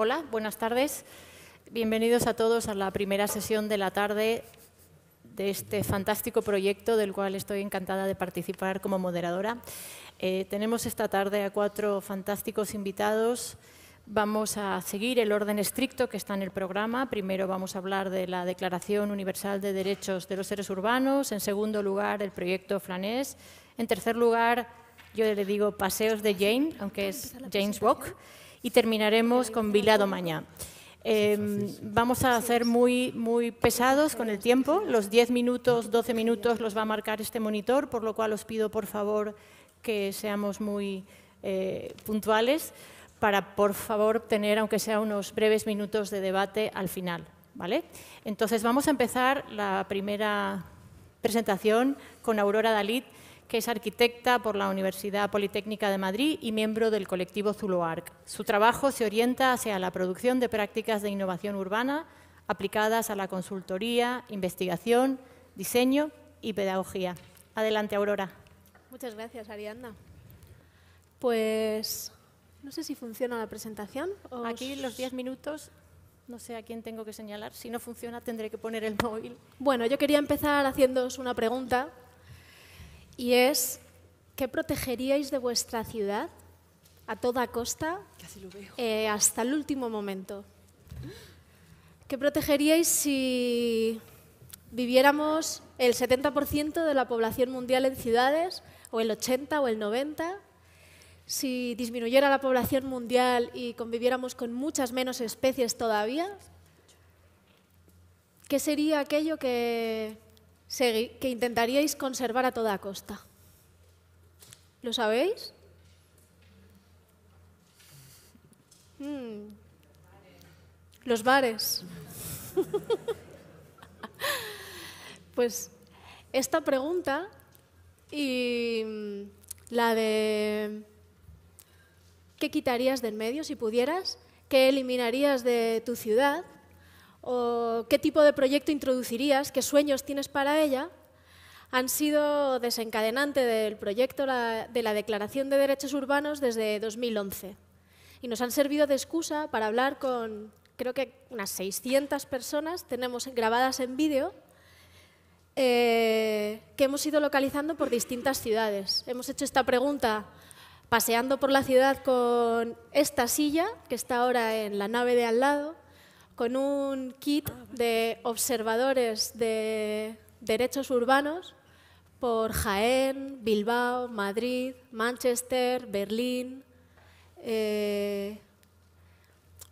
Hola, buenas tardes. Bienvenidos a todos a la primera sesión de la tarde de este fantástico proyecto del cual estoy encantada de participar como moderadora. Eh, tenemos esta tarde a cuatro fantásticos invitados. Vamos a seguir el orden estricto que está en el programa. Primero vamos a hablar de la Declaración Universal de Derechos de los Seres Urbanos. En segundo lugar, el proyecto Flanés. En tercer lugar, yo le digo Paseos de Jane, aunque es Jane's Walk y terminaremos con Vilado Mañá. Eh, vamos a ser muy, muy pesados con el tiempo. Los 10 minutos, 12 minutos los va a marcar este monitor, por lo cual os pido por favor que seamos muy eh, puntuales para, por favor, tener, aunque sea unos breves minutos de debate al final. ¿vale? Entonces, vamos a empezar la primera presentación con Aurora Dalit, que es arquitecta por la Universidad Politécnica de Madrid y miembro del colectivo Zuloarc. Su trabajo se orienta hacia la producción de prácticas de innovación urbana aplicadas a la consultoría, investigación, diseño y pedagogía. Adelante, Aurora. Muchas gracias, Arianda. Pues no sé si funciona la presentación. Aquí los diez minutos, no sé a quién tengo que señalar. Si no funciona, tendré que poner el móvil. Bueno, yo quería empezar haciéndos una pregunta y es ¿qué protegeríais de vuestra ciudad a toda costa eh, hasta el último momento? ¿Qué protegeríais si viviéramos el 70% de la población mundial en ciudades o el 80 o el 90? Si disminuyera la población mundial y conviviéramos con muchas menos especies todavía, ¿qué sería aquello que que intentaríais conservar a toda costa. ¿Lo sabéis? Hmm. Los bares. pues esta pregunta y mm, la de ¿qué quitarías del medio si pudieras? ¿Qué eliminarías de tu ciudad? qué tipo de proyecto introducirías, qué sueños tienes para ella, han sido desencadenante del proyecto de la Declaración de Derechos Urbanos desde 2011 y nos han servido de excusa para hablar con creo que unas 600 personas tenemos grabadas en vídeo eh, que hemos ido localizando por distintas ciudades. Hemos hecho esta pregunta paseando por la ciudad con esta silla que está ahora en la nave de al lado con un kit de observadores de derechos urbanos por Jaén, Bilbao, Madrid, Manchester, Berlín. Eh,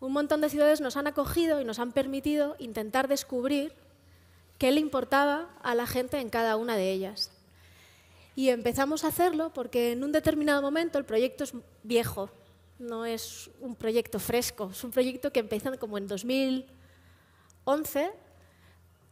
un montón de ciudades nos han acogido y nos han permitido intentar descubrir qué le importaba a la gente en cada una de ellas. Y empezamos a hacerlo porque en un determinado momento el proyecto es viejo, no es un proyecto fresco, es un proyecto que empieza como en 2011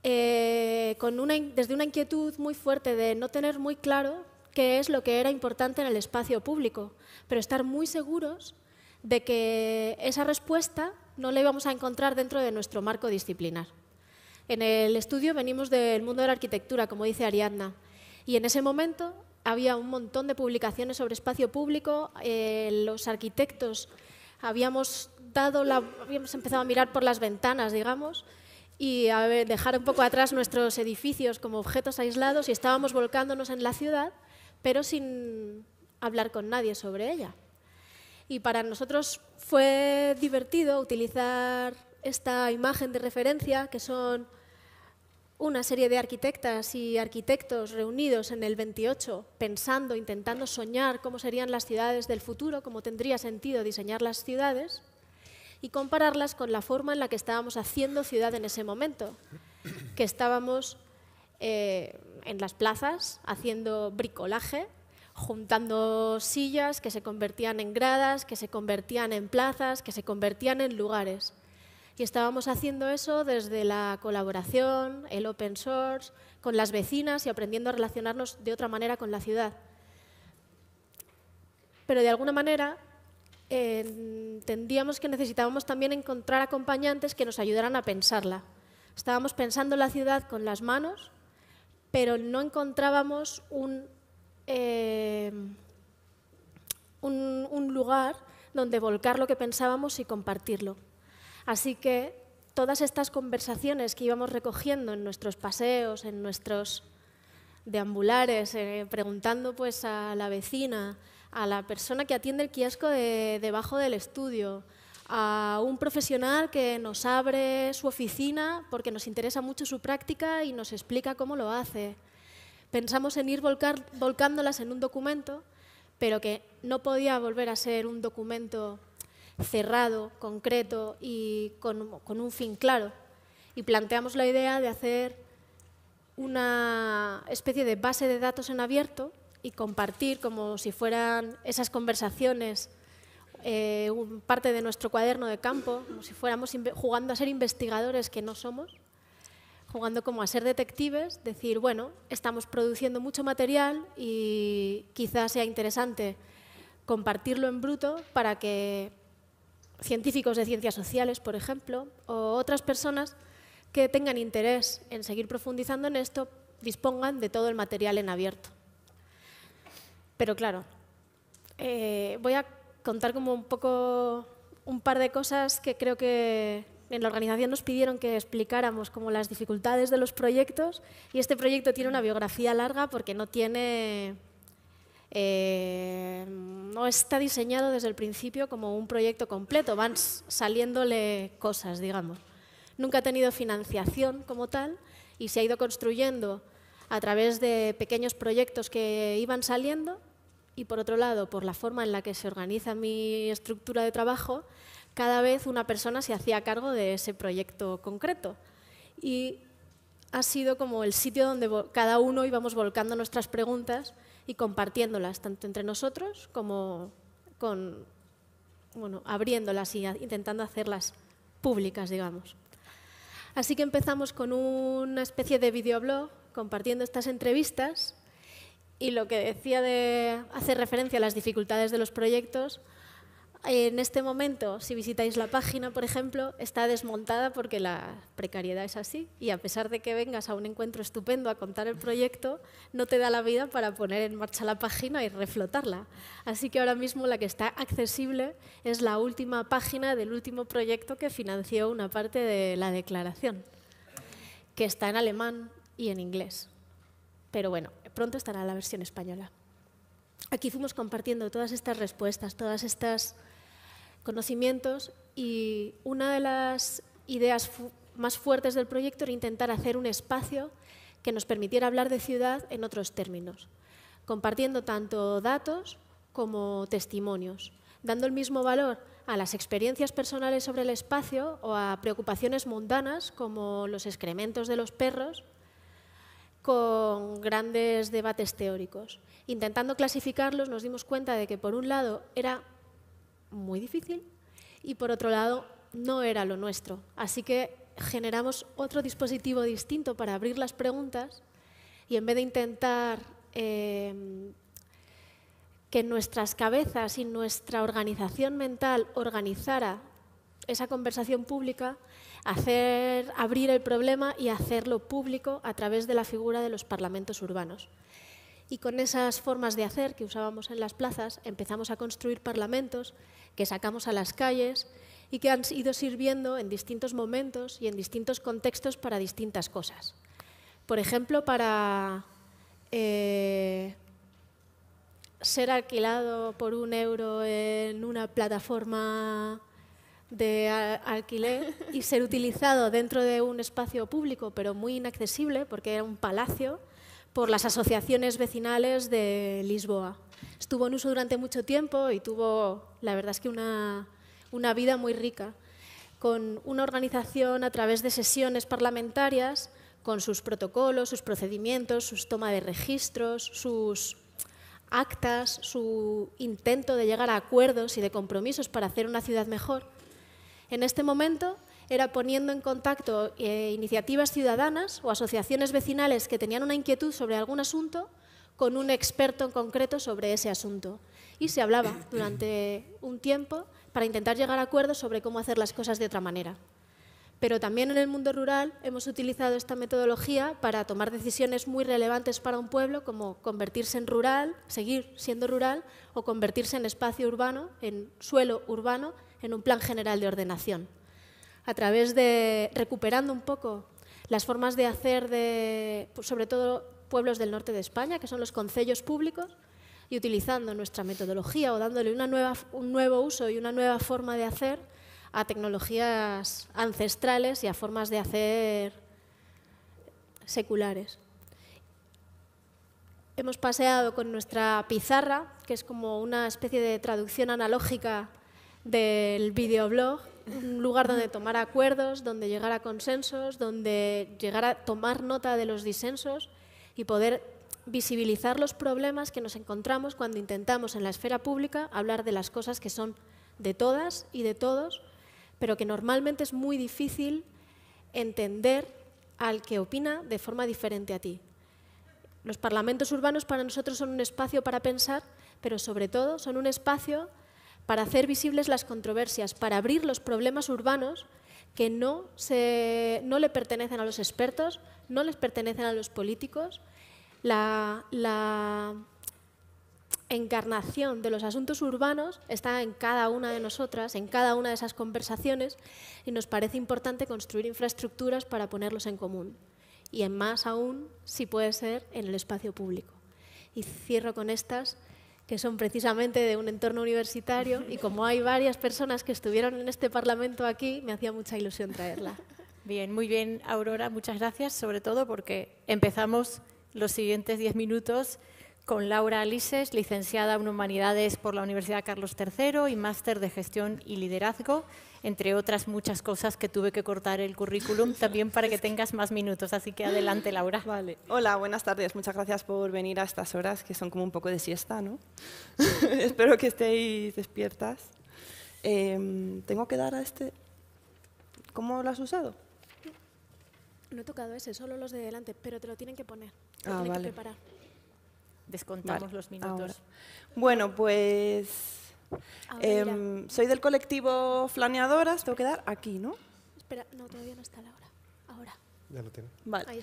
eh, con desde una inquietud muy fuerte de no tener muy claro qué es lo que era importante en el espacio público, pero estar muy seguros de que esa respuesta no la íbamos a encontrar dentro de nuestro marco disciplinar. En el estudio venimos del mundo de la arquitectura, como dice Ariadna, y en ese momento había un montón de publicaciones sobre espacio público, eh, los arquitectos habíamos, dado la, habíamos empezado a mirar por las ventanas, digamos, y a dejar un poco atrás nuestros edificios como objetos aislados y estábamos volcándonos en la ciudad, pero sin hablar con nadie sobre ella. Y para nosotros fue divertido utilizar esta imagen de referencia, que son una serie de arquitectas y arquitectos reunidos en el 28, pensando, intentando soñar cómo serían las ciudades del futuro, cómo tendría sentido diseñar las ciudades, y compararlas con la forma en la que estábamos haciendo ciudad en ese momento, que estábamos eh, en las plazas haciendo bricolaje, juntando sillas que se convertían en gradas, que se convertían en plazas, que se convertían en lugares. Y estábamos haciendo eso desde la colaboración, el open source, con las vecinas y aprendiendo a relacionarnos de otra manera con la ciudad. Pero de alguna manera entendíamos que necesitábamos también encontrar acompañantes que nos ayudaran a pensarla. Estábamos pensando la ciudad con las manos, pero no encontrábamos un, eh, un lugar donde volcar lo que pensábamos y compartirlo. Así que todas estas conversaciones que íbamos recogiendo en nuestros paseos, en nuestros deambulares, eh, preguntando pues a la vecina, a la persona que atiende el kiosco debajo del estudio, a un profesional que nos abre su oficina porque nos interesa mucho su práctica y nos explica cómo lo hace. Pensamos en ir volcándolas en un documento, pero que no podía volver a ser un documento cerrado, concreto y con, un fin claro. Y planteamos la idea de hacer una especie de base de datos en abierto y compartir como si fueran esas conversaciones eh, parte de nuestro cuaderno de campo, como si fuéramos jugando a ser investigadores que no somos, jugando como a ser detectives, decir, bueno, estamos produciendo mucho material y quizás sea interesante compartirlo en bruto para que científicos de ciencias sociales, por ejemplo, o otras personas que tengan interés en seguir profundizando en esto, dispongan de todo el material en abierto. Pero claro, eh, voy a contar como un poco un par de cosas que creo que en la organización nos pidieron que explicáramos como las dificultades de los proyectos y este proyecto tiene una biografía larga porque no tiene eh, no está diseñado desde el principio como un proyecto completo, van saliéndole cosas, digamos. Nunca ha tenido financiación como tal y se ha ido construyendo a través de pequeños proyectos que iban saliendo y por otro lado, por la forma en la que se organiza mi estructura de trabajo, cada vez una persona se hacía cargo de ese proyecto concreto. Y ha sido como el sitio donde cada uno íbamos volcando nuestras preguntas y compartiéndolas tanto entre nosotros como con, abriéndolas y intentando hacerlas públicas, digamos. Así que empezamos con una especie de videoblog compartiendo estas entrevistas y lo que decía de hacer referencia a las dificultades de los proyectos, en este momento, si visitáis la página, por ejemplo, está desmontada porque la precariedad es así y a pesar de que vengas a un encuentro estupendo a contar el proyecto, no te da la vida para poner en marcha la página y reflotarla. Así que ahora mismo la que está accesible es la última página del último proyecto que financió una parte de la declaración, que está en alemán y en inglés. Pero bueno, pronto estará la versión española. Aquí fuimos compartiendo todas estas respuestas, todas estas conocimientos y una de las ideas más fuertes del proyecto era intentar hacer un espacio que nos permitiera hablar de ciudad en otros términos, compartiendo tanto datos como testimonios, dando el mismo valor a las experiencias personales sobre el espacio o a preocupaciones mundanas como los excrementos de los perros con grandes debates teóricos. Intentando clasificarlos nos dimos cuenta de que, por un lado, era muy difícil y por otro lado no era lo nuestro. Así que generamos otro dispositivo distinto para abrir las preguntas y en vez de intentar em, que nuestras cabezas y nuestra organización mental organizara esa conversación pública, hacer, abrir el problema y hacerlo público a través de la figura de los parlamentos urbanos. Y con esas formas de hacer que usábamos en las plazas empezamos a construir parlamentos que sacamos a las calles y que han ido sirviendo en distintos momentos y en distintos contextos para distintas cosas. Por ejemplo, para eh, ser alquilado por un euro en una plataforma de alquiler y ser utilizado dentro de un espacio público, pero muy inaccesible, porque era un palacio por las asociaciones vecinales de Lisboa. Estuvo en uso durante mucho tiempo y tuvo, la verdad es que una, una vida muy rica, con una organización a través de sesiones parlamentarias, con sus protocolos, sus procedimientos, sus toma de registros, sus actas, su intento de llegar a acuerdos y de compromisos para hacer una ciudad mejor. En este momento era poniendo en contacto eh, iniciativas ciudadanas o asociaciones vecinales que tenían una inquietud sobre algún asunto con un experto en concreto sobre ese asunto. Y se hablaba durante un tiempo para intentar llegar a acuerdos sobre cómo hacer las cosas de otra manera. Pero también en el mundo rural hemos utilizado esta metodología para tomar decisiones muy relevantes para un pueblo, como convertirse en rural, seguir siendo rural, o convertirse en espacio urbano, en suelo urbano, en un plan general de ordenación a través de recuperando un poco las formas de hacer de, pues, sobre todo, pueblos del norte de España, que son los concellos públicos, y utilizando nuestra metodología o dándole una nueva, un nuevo uso y una nueva forma de hacer a tecnologías ancestrales y a formas de hacer seculares. Hemos paseado con nuestra pizarra, que es como una especie de traducción analógica del videoblog, un lugar donde tomar acuerdos, donde llegar a consensos, donde llegar a tomar nota de los disensos y poder visibilizar los problemas que nos encontramos cuando intentamos en la esfera pública hablar de las cosas que son de todas y de todos, pero que normalmente es muy difícil entender al que opina de forma diferente a ti. Los parlamentos urbanos para nosotros son un espacio para pensar, pero sobre todo son un espacio para hacer visibles las controversias, para abrir los problemas urbanos que no, no le pertenecen a los expertos, no les pertenecen a los políticos. La, la encarnación de los asuntos urbanos está en cada una de nosotras, en cada una de esas conversaciones, y nos parece importante construir infraestructuras para ponerlos en común. Y en más aún, si puede ser, en el espacio público. Y cierro con estas que son precisamente de un entorno universitario y como hay varias personas que estuvieron en este Parlamento aquí, me hacía mucha ilusión traerla. Bien, muy bien, Aurora, muchas gracias, sobre todo porque empezamos los siguientes diez minutos con Laura Alises, licenciada en Humanidades por la Universidad Carlos III y máster de Gestión y Liderazgo entre otras muchas cosas que tuve que cortar el currículum también para que tengas más minutos. Así que adelante, Laura. Vale. Hola, buenas tardes. Muchas gracias por venir a estas horas que son como un poco de siesta, ¿no? Espero que estéis despiertas. Em, Tengo que dar a este. ¿Cómo lo has usado? No he tocado ese, solo los de delante, pero te lo tienen que poner. Te lo ah, tienen que preparar. Descontamos los minutos. Bueno, pues Ah, em, soy del colectivo Flaneadoras, tengo que dar aquí, ¿no? Espera, no, todavía no Ahora. Ya lo Ahí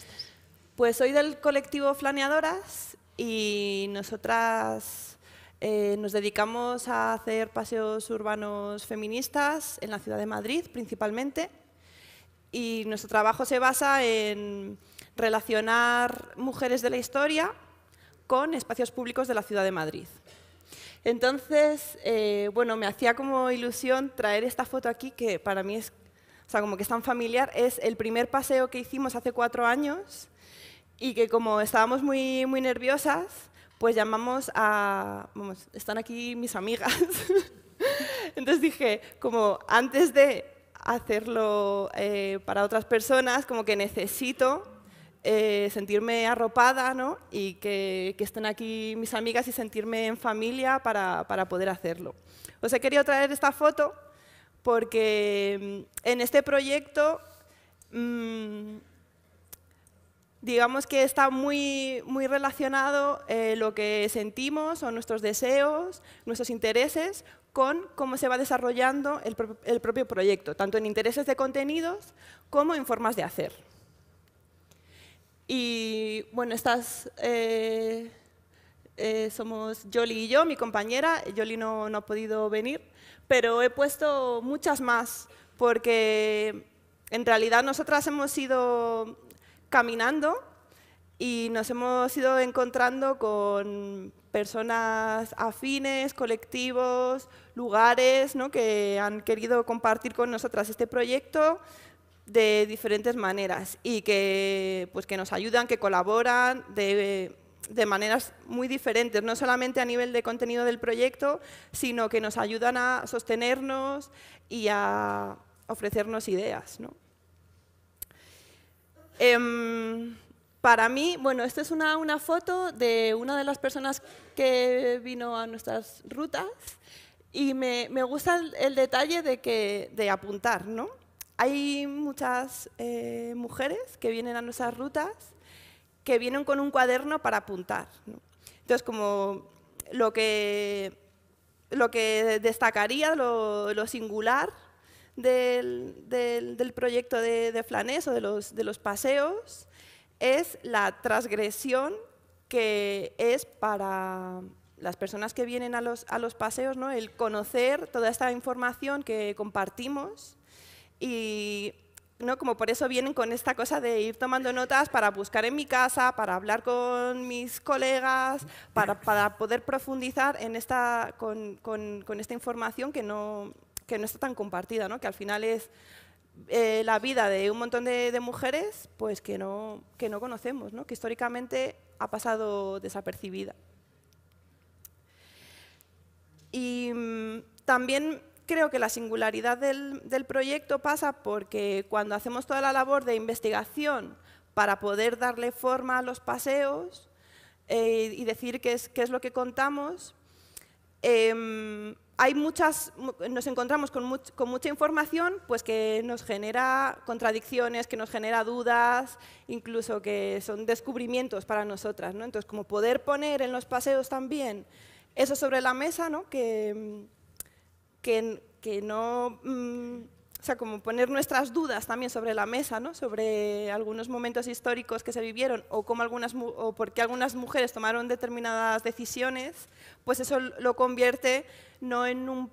Pues soy del colectivo Flaneadoras y nosotras eh, nos dedicamos a hacer paseos urbanos feministas en la ciudad de Madrid principalmente y nuestro trabajo se basa en relacionar mujeres de la historia con espacios públicos de la ciudad de Madrid. Entonces, eh, bueno, me hacía como ilusión traer esta foto aquí, que para mí es, o sea, como que es tan familiar, es el primer paseo que hicimos hace cuatro años y que como estábamos muy, muy nerviosas, pues llamamos a, vamos, están aquí mis amigas. Entonces dije, como antes de hacerlo eh, para otras personas, como que necesito eh, sentirme arropada ¿no? y que, estén aquí mis amigas y sentirme en familia para, poder hacerlo. Os pues he querido traer esta foto porque mm, en este proyecto mm, digamos que está muy, muy relacionado eh, lo que sentimos o nuestros deseos, nuestros intereses con cómo se va desarrollando el propio proyecto, tanto en intereses de contenidos como en formas de hacer. Y bueno, estas eh, eh, somos Jolie y yo, mi compañera. Jolie no, no ha podido venir, pero he puesto muchas más porque en realidad nosotras hemos ido caminando y nos hemos ido encontrando con personas afines, colectivos, lugares ¿no? que han querido compartir con nosotras este proyecto de diferentes maneras y que, pues, que nos ayudan, que colaboran de, maneras muy diferentes, no solamente a nivel de contenido del proyecto, sino que nos ayudan a sostenernos y a ofrecernos ideas. Em, para mí, bueno, esta es una, foto de una de las personas que vino a nuestras rutas y me, gusta el, el, detalle de, que, de apuntar, ¿no? Hay muchas eh, mujeres que vienen a nuestras rutas que vienen con un cuaderno para apuntar. Entonces, como lo que, lo que destacaría, lo, lo singular del, del, proyecto de, de Flanés o de los, de los paseos es la transgresión que es para las personas que vienen a los, a los paseos, ¿no? el conocer toda esta información que compartimos y ¿no? como por eso vienen con esta cosa de ir tomando notas para buscar en mi casa, para hablar con mis colegas, para, poder profundizar en esta, con, esta información que no, no está tan compartida, que al final es eh, la vida de un montón de, mujeres pues que no, que no conocemos, que históricamente ha pasado desapercibida. Y mm, también creo que la singularidad del, del proyecto pasa porque cuando hacemos toda la labor de investigación para poder darle forma a los paseos eh, y decir qué es, qué es lo que contamos, em, hay muchas, nos encontramos con, con, mucha información pues que nos genera contradicciones, que nos genera dudas, incluso que son descubrimientos para nosotras. ¿no? Entonces, como poder poner en los paseos también eso sobre la mesa, ¿no? que, que, no... Mm, o sea, como poner nuestras dudas también sobre la mesa, sobre algunos momentos históricos que se vivieron o, algunas, o por qué algunas mujeres tomaron determinadas decisiones, pues eso lo convierte no en un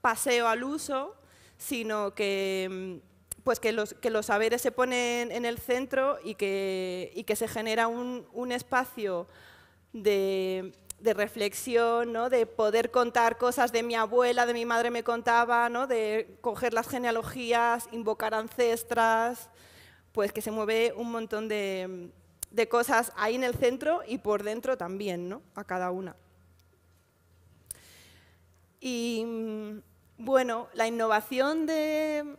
paseo al uso, sino que, mm, pues que, los, que los saberes se ponen en el centro y que, que se genera un espacio de, de reflexión, de poder contar cosas de mi abuela, de mi madre me contaba, ¿no? de coger las genealogías, invocar ancestras, pues que se mueve un montón de, cosas ahí en el centro y por dentro también, ¿no? a cada una. Y mm, bueno, la innovación de,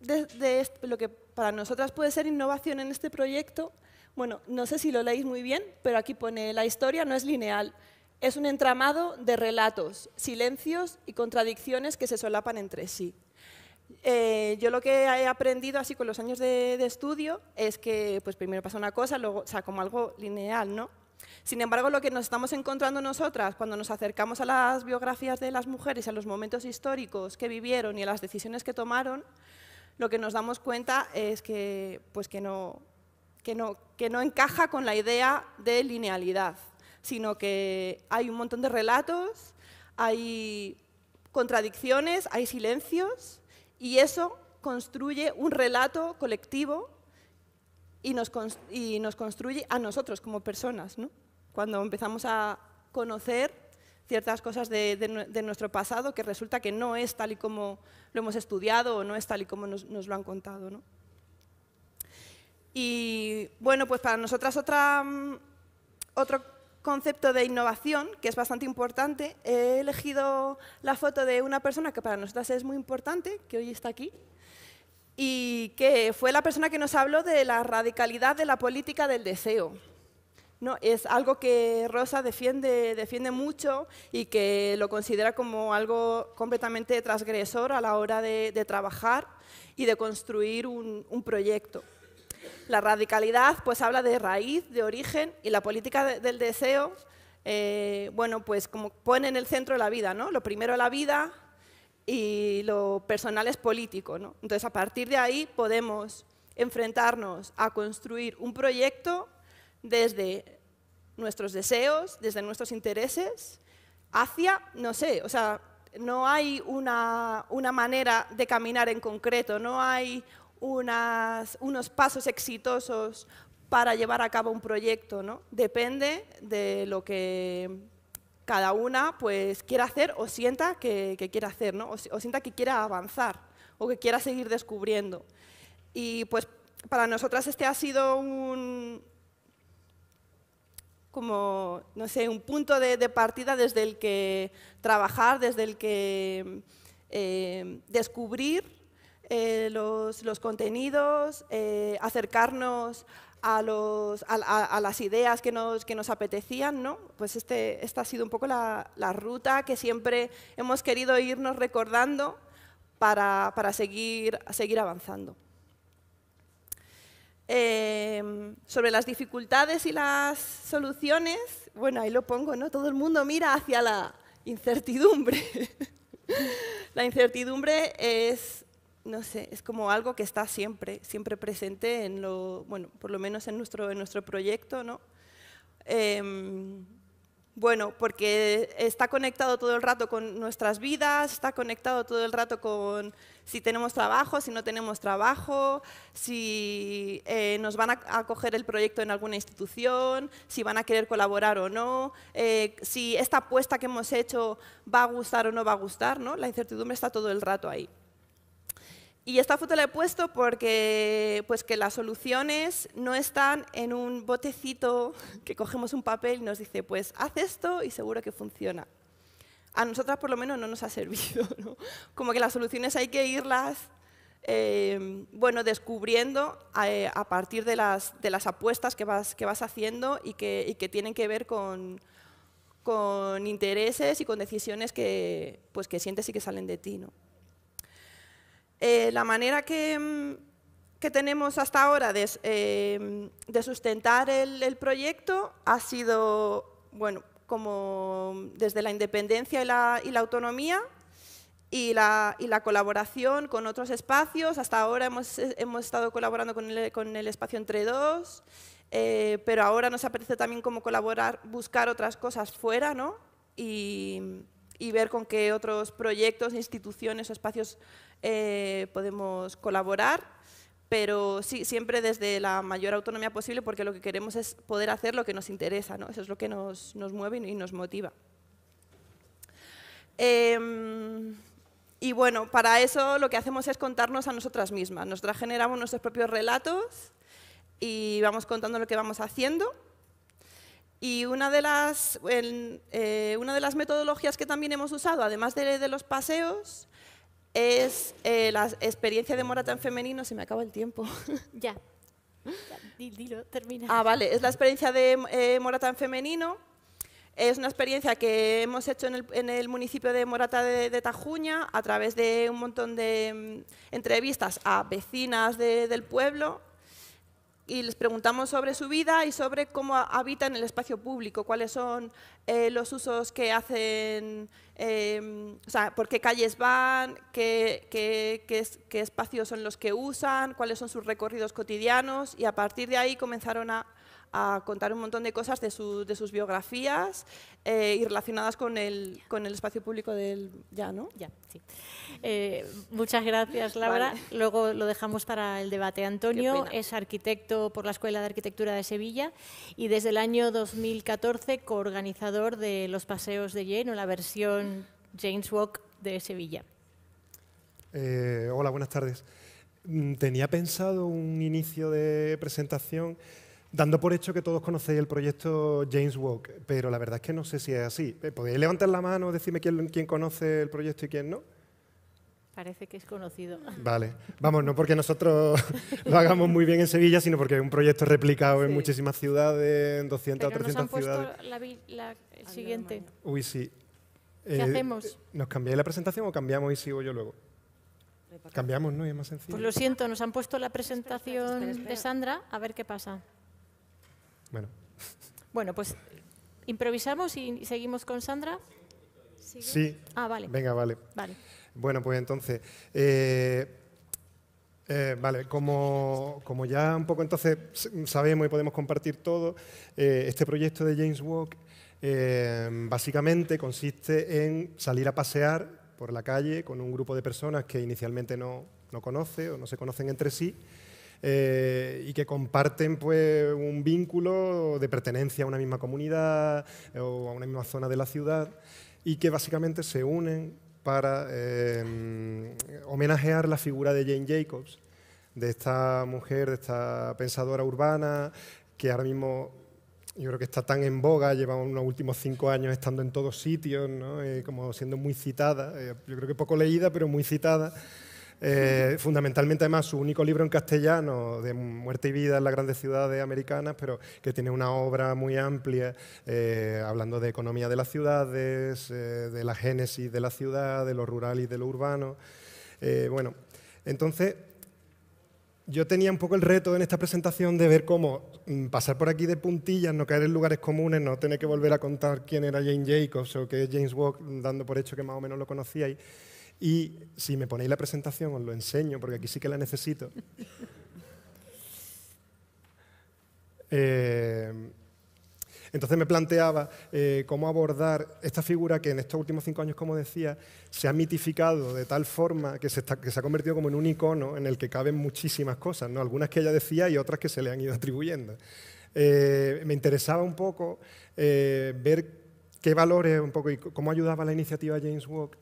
de lo que para nosotras puede ser innovación en este proyecto bueno, no sé si lo leéis muy bien, pero aquí pone, la historia no es lineal, es un entramado de relatos, silencios y contradicciones que se solapan entre sí. Eh, yo lo que he aprendido así con los años de, de, estudio es que pues primero pasa una cosa, luego, o sea, como algo lineal, ¿no? Sin embargo, lo que nos estamos encontrando nosotras cuando nos acercamos a las biografías de las mujeres, a los momentos históricos que vivieron y a las decisiones que tomaron, lo que nos damos cuenta es que, pues que no, que no, encaja con la idea de linealidad, sino que hay un montón de relatos, hay contradicciones, hay silencios, y eso construye un relato colectivo y nos, construye a nosotros como personas, cuando empezamos a conocer ciertas cosas de, nuestro pasado que resulta que no es tal y como lo hemos estudiado o no es tal y como nos, nos lo han contado. ¿no? Y bueno, pues para nosotras mm, otro concepto de innovación, que es bastante importante, he elegido la foto de una persona que para nosotras es muy importante, que hoy está aquí, y que fue la persona que nos habló de la radicalidad de la política del deseo. No, es algo que Rosa defiende, mucho y que lo considera como algo completamente transgresor a la hora de, trabajar y de construir un proyecto. La radicalidad pues habla de raíz, de origen y la política del deseo, eh, bueno, pues como pone en el centro la vida, ¿no? Lo primero la vida y lo personal es político, ¿no? Entonces a partir de ahí podemos enfrentarnos a construir un proyecto desde nuestros deseos, desde nuestros intereses, hacia, no sé, o sea, no hay una, una, manera de caminar en concreto, no hay unos pasos exitosos para llevar a cabo un proyecto, Depende de lo que cada una pues quiera hacer o sienta que, quiera hacer, O, sienta que quiera avanzar o que quiera seguir descubriendo. Y pues para nosotras este ha sido un como, no sé, un punto de, partida desde el que trabajar, desde el que eh, descubrir eh, los, contenidos, eh, acercarnos a, a, las ideas que nos, que nos apetecían, ¿no? Pues este, esta ha sido un poco la, ruta que siempre hemos querido irnos recordando para, para seguir, seguir avanzando. Eh, sobre las dificultades y las soluciones, bueno, ahí lo pongo, ¿no? Todo el mundo mira hacia la incertidumbre. la incertidumbre es no sé, es como algo que está siempre, siempre presente en lo, bueno, por lo menos en nuestro, en nuestro proyecto, ¿no? Em, bueno, porque está conectado todo el rato con nuestras vidas, está conectado todo el rato con si tenemos trabajo, si no tenemos trabajo, si eh, nos van a acoger el proyecto en alguna institución, si van a querer colaborar o no, eh, si esta apuesta que hemos hecho va a gustar o no va a gustar, ¿no? La incertidumbre está todo el rato ahí. Y esta foto la he puesto porque pues que las soluciones no están en un botecito que cogemos un papel y nos dice, pues haz esto y seguro que funciona. A nosotras por lo menos no nos ha servido. ¿no? Como que las soluciones hay que irlas em, bueno, descubriendo eh, a, partir de las, de las, apuestas que vas, que vas haciendo y que, tienen que ver con, intereses y con decisiones que, pues, que sientes y que salen de ti. ¿no? Eh, la manera mm, que, tenemos hasta ahora de, eh, sustentar el, proyecto ha sido, bueno, como desde la independencia y la, autonomía y la, colaboración con otros espacios. Hasta ahora hemos, eh, hemos estado colaborando con el, con el espacio Entre Dos, pero ahora nos aparece también como colaborar, buscar otras cosas fuera, ¿no? Y, y ver con qué otros proyectos, instituciones o espacios eh, podemos colaborar. Pero sí, siempre desde la mayor autonomía posible, porque lo que queremos es poder hacer lo que nos interesa, Eso es lo que nos, nos mueve y nos motiva. Em, y bueno, para eso lo que hacemos es contarnos a nosotras mismas. Nosotras generamos nuestros propios relatos y vamos contando lo que vamos haciendo y eh, una de, las, metodologías que también hemos usado, además de, los paseos, es eh, la experiencia de Morata en femenino. Se me acaba el tiempo. Ya. dilo, termina. Ah, vale. Es la experiencia de eh, Moratán femenino. Es una experiencia que hemos hecho en el, municipio de Morata de, Tajuña a través de un montón de mm, entrevistas a vecinas del pueblo y les preguntamos sobre su vida y sobre cómo habitan el espacio público, cuáles son eh, los usos que hacen, em, o sea, por qué calles van, qué, espacios son los que usan, cuáles son sus recorridos cotidianos y a partir de ahí comenzaron a a contar un montón de cosas de, sus biografías eh, y relacionadas con el, con el espacio público del ya, ¿no? Ya, sí. Eh, muchas gracias, Laura. Luego lo dejamos para el debate. Antonio es arquitecto por la Escuela de Arquitectura de Sevilla y desde el año 2014 coorganizador de los paseos de Jane o la versión James Walk de Sevilla. Eh, hola, buenas tardes. Mm, tenía pensado un inicio de presentación Dando por hecho que todos conocéis el proyecto James Walk, pero la verdad es que no sé si es así. ¿Eh? ¿Podéis levantar la mano, decirme quién, conoce el proyecto y quién no? Parece que es conocido. Vale, vamos, no porque nosotros lo hagamos muy bien en Sevilla, sino porque es un proyecto replicado en muchísimas ciudades, en 200 o 300 nos han Puesto la, el siguiente. Uy, sí. ¿Qué eh, hacemos? ¿Nos cambiáis la presentación o cambiamos y sigo yo luego? Cambiamos, ¿no? Y es más sencillo. Pues lo siento, nos han puesto la presentación de Sandra, a ver qué pasa. Bueno. Bueno, pues improvisamos y seguimos con Sandra. Sí. Ah, vale. Venga, vale. Vale. Bueno, pues entonces, eh, eh, vale, como, ya un poco entonces sabemos y podemos compartir todo, eh, este proyecto de James Walk básicamente consiste en salir a pasear por la calle con un grupo de personas que inicialmente no, no conoce o no se conocen entre sí eh, y que comparten pues, un vínculo de pertenencia a una misma comunidad eh, o a una misma zona de la ciudad y que básicamente se unen para eh, homenajear la figura de Jane Jacobs, de esta mujer, de esta pensadora urbana que ahora mismo yo creo que está tan en boga, lleva unos últimos cinco años estando en todos sitios, como siendo muy citada, yo creo que poco leída, pero muy citada. Eh, fundamentalmente, además, su único libro en castellano, de muerte y vida en las grandes ciudades americanas, pero que tiene una obra muy amplia, eh, hablando de economía de las ciudades, eh, de la génesis de la ciudad, de lo rural y de lo urbano. bueno, entonces, yo tenía un poco el reto en esta presentación de ver cómo mm, pasar por aquí de puntillas, no caer en lugares comunes, no tener que volver a contar quién era Jane Jacobs o qué es James Walk dando por hecho que más o menos lo conocíais. Y si me ponéis la presentación, os lo enseño, porque aquí sí que la necesito. Eh, entonces me planteaba eh, cómo abordar esta figura que en estos últimos cinco años, como decía, se ha mitificado de tal forma que se, ha convertido como en un icono en el que caben muchísimas cosas, ¿no? algunas que ella decía y otras que se le han ido atribuyendo. Eh, me interesaba un poco ver qué valores, un poco, y cómo ayudaba la iniciativa James Walk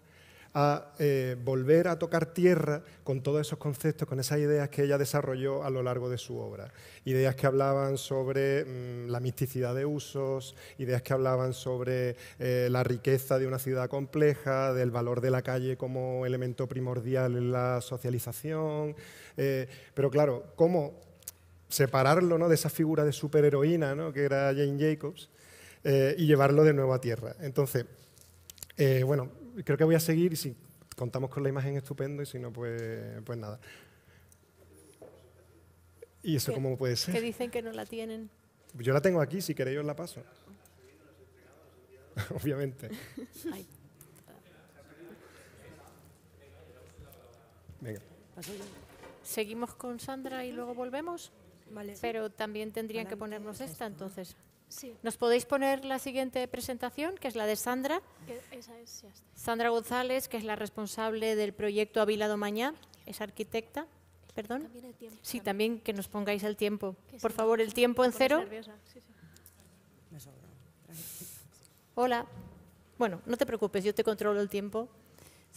a eh, volver a tocar tierra con todos esos conceptos, con esas ideas que ella desarrolló a lo largo de su obra. Ideas que hablaban sobre mm, la misticidad de usos, ideas que hablaban sobre eh, la riqueza de una ciudad compleja, del valor de la calle como elemento primordial en la socialización. Eh, pero claro, ¿cómo separarlo ¿no? de esa figura de superheroína ¿no? que era Jane Jacobs y llevarlo de nuevo a tierra? Entonces, bueno, creo que voy a seguir y si contamos con la imagen estupendo y si no, pues, pues nada. ¿Y eso cómo puede ser? Que dicen que no la tienen. Yo la tengo aquí, si queréis os la paso. Obviamente. Seguimos con Sandra y luego volvemos. Pero también tendrían que ponernos esta entonces. ¿Nos podéis poner la siguiente presentación, que es la de Sandra? Sandra González, que es la responsable del proyecto Avilado Mañá, es arquitecta. Perdón. sí, también. que nos pongáis el tiempo. Por favor, el tiempo en cero. Hola. Bueno, no te preocupes, yo te controlo el tiempo.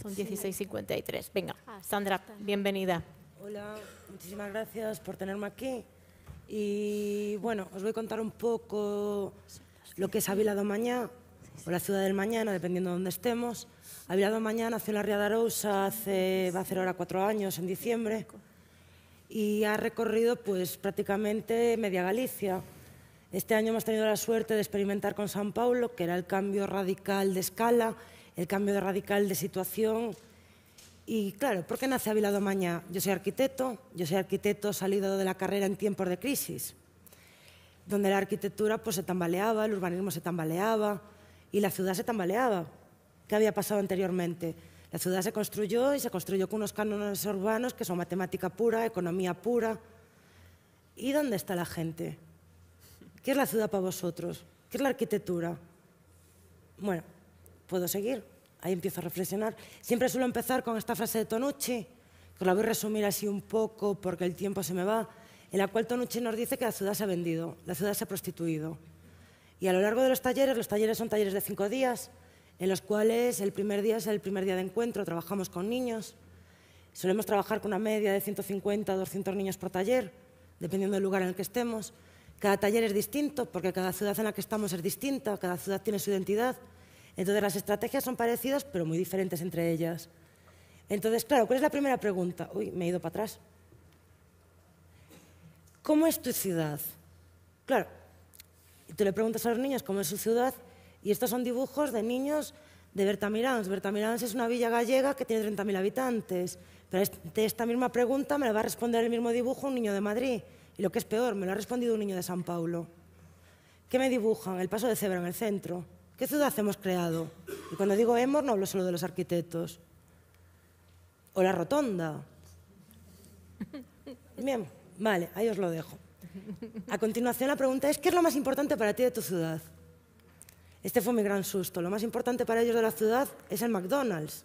Son 16.53. Venga, ah, Sandra, bienvenida. Hola, muchísimas gracias por tenerme aquí. Y bueno, os voy a contar un poco lo que es Avilado mañana Mañá, o la ciudad del mañana, dependiendo de dónde estemos. Avilado do Mañá nació en la Ría de Arousa hace, va a ser ahora cuatro años, en diciembre, y ha recorrido pues prácticamente media Galicia. Este año hemos tenido la suerte de experimentar con San Paulo, que era el cambio radical de escala, el cambio radical de situación, y claro, ¿por qué nace Ávila Domaña? Yo soy arquitecto, yo soy arquitecto salido de la carrera en tiempos de crisis, donde la arquitectura pues, se tambaleaba, el urbanismo se tambaleaba y la ciudad se tambaleaba. ¿Qué había pasado anteriormente? La ciudad se construyó y se construyó con unos cánones urbanos que son matemática pura, economía pura. ¿Y dónde está la gente? ¿Qué es la ciudad para vosotros? ¿Qué es la arquitectura? Bueno, puedo seguir ahí empiezo a reflexionar. Siempre suelo empezar con esta frase de Tonucci, que la voy a resumir así un poco porque el tiempo se me va, en la cual Tonucci nos dice que la ciudad se ha vendido, la ciudad se ha prostituido. Y a lo largo de los talleres, los talleres son talleres de cinco días, en los cuales el primer día es el primer día de encuentro, trabajamos con niños, solemos trabajar con una media de 150 a 200 niños por taller, dependiendo del lugar en el que estemos. Cada taller es distinto porque cada ciudad en la que estamos es distinta, cada ciudad tiene su identidad. Entonces las estrategias son parecidas, pero muy diferentes entre ellas. Entonces, claro, ¿cuál es la primera pregunta? Uy, me he ido para atrás. ¿Cómo es tu ciudad? Claro, tú le preguntas a los niños cómo es su ciudad y estos son dibujos de niños de Bertamiráns. Bertamiráns es una villa gallega que tiene 30.000 habitantes. Pero de esta misma pregunta me la va a responder el mismo dibujo un niño de Madrid. Y lo que es peor, me lo ha respondido un niño de San Paulo. ¿Qué me dibujan? El paso de cebra en el centro. ¿Qué ciudad hemos creado? Y cuando digo hemos, no hablo solo de los arquitectos. O la rotonda. Bien, vale, ahí os lo dejo. A continuación la pregunta es, ¿qué es lo más importante para ti de tu ciudad? Este fue mi gran susto. Lo más importante para ellos de la ciudad es el McDonald's.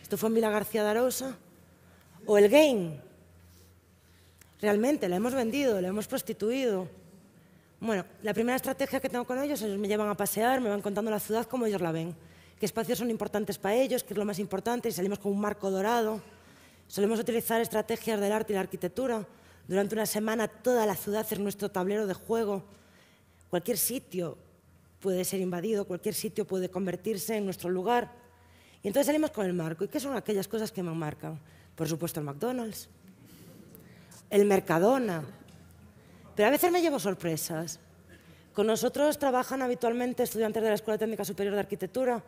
Esto fue en Vila García de Arosa. O el Game. Realmente, la hemos vendido, la hemos prostituido. Bueno, la primera estrategia que tengo con ellos, ellos me llevan a pasear, me van contando la ciudad como ellos la ven, qué espacios son importantes para ellos, qué es lo más importante, y salimos con un marco dorado. Solemos utilizar estrategias del arte y la arquitectura. Durante una semana toda la ciudad es nuestro tablero de juego. Cualquier sitio puede ser invadido, cualquier sitio puede convertirse en nuestro lugar. Y entonces salimos con el marco. ¿Y qué son aquellas cosas que me marcan? Por supuesto el McDonald's, el Mercadona, pero a veces me llevo sorpresas. Con nosotros trabajan habitualmente estudiantes de la Escuela Técnica Superior de Arquitectura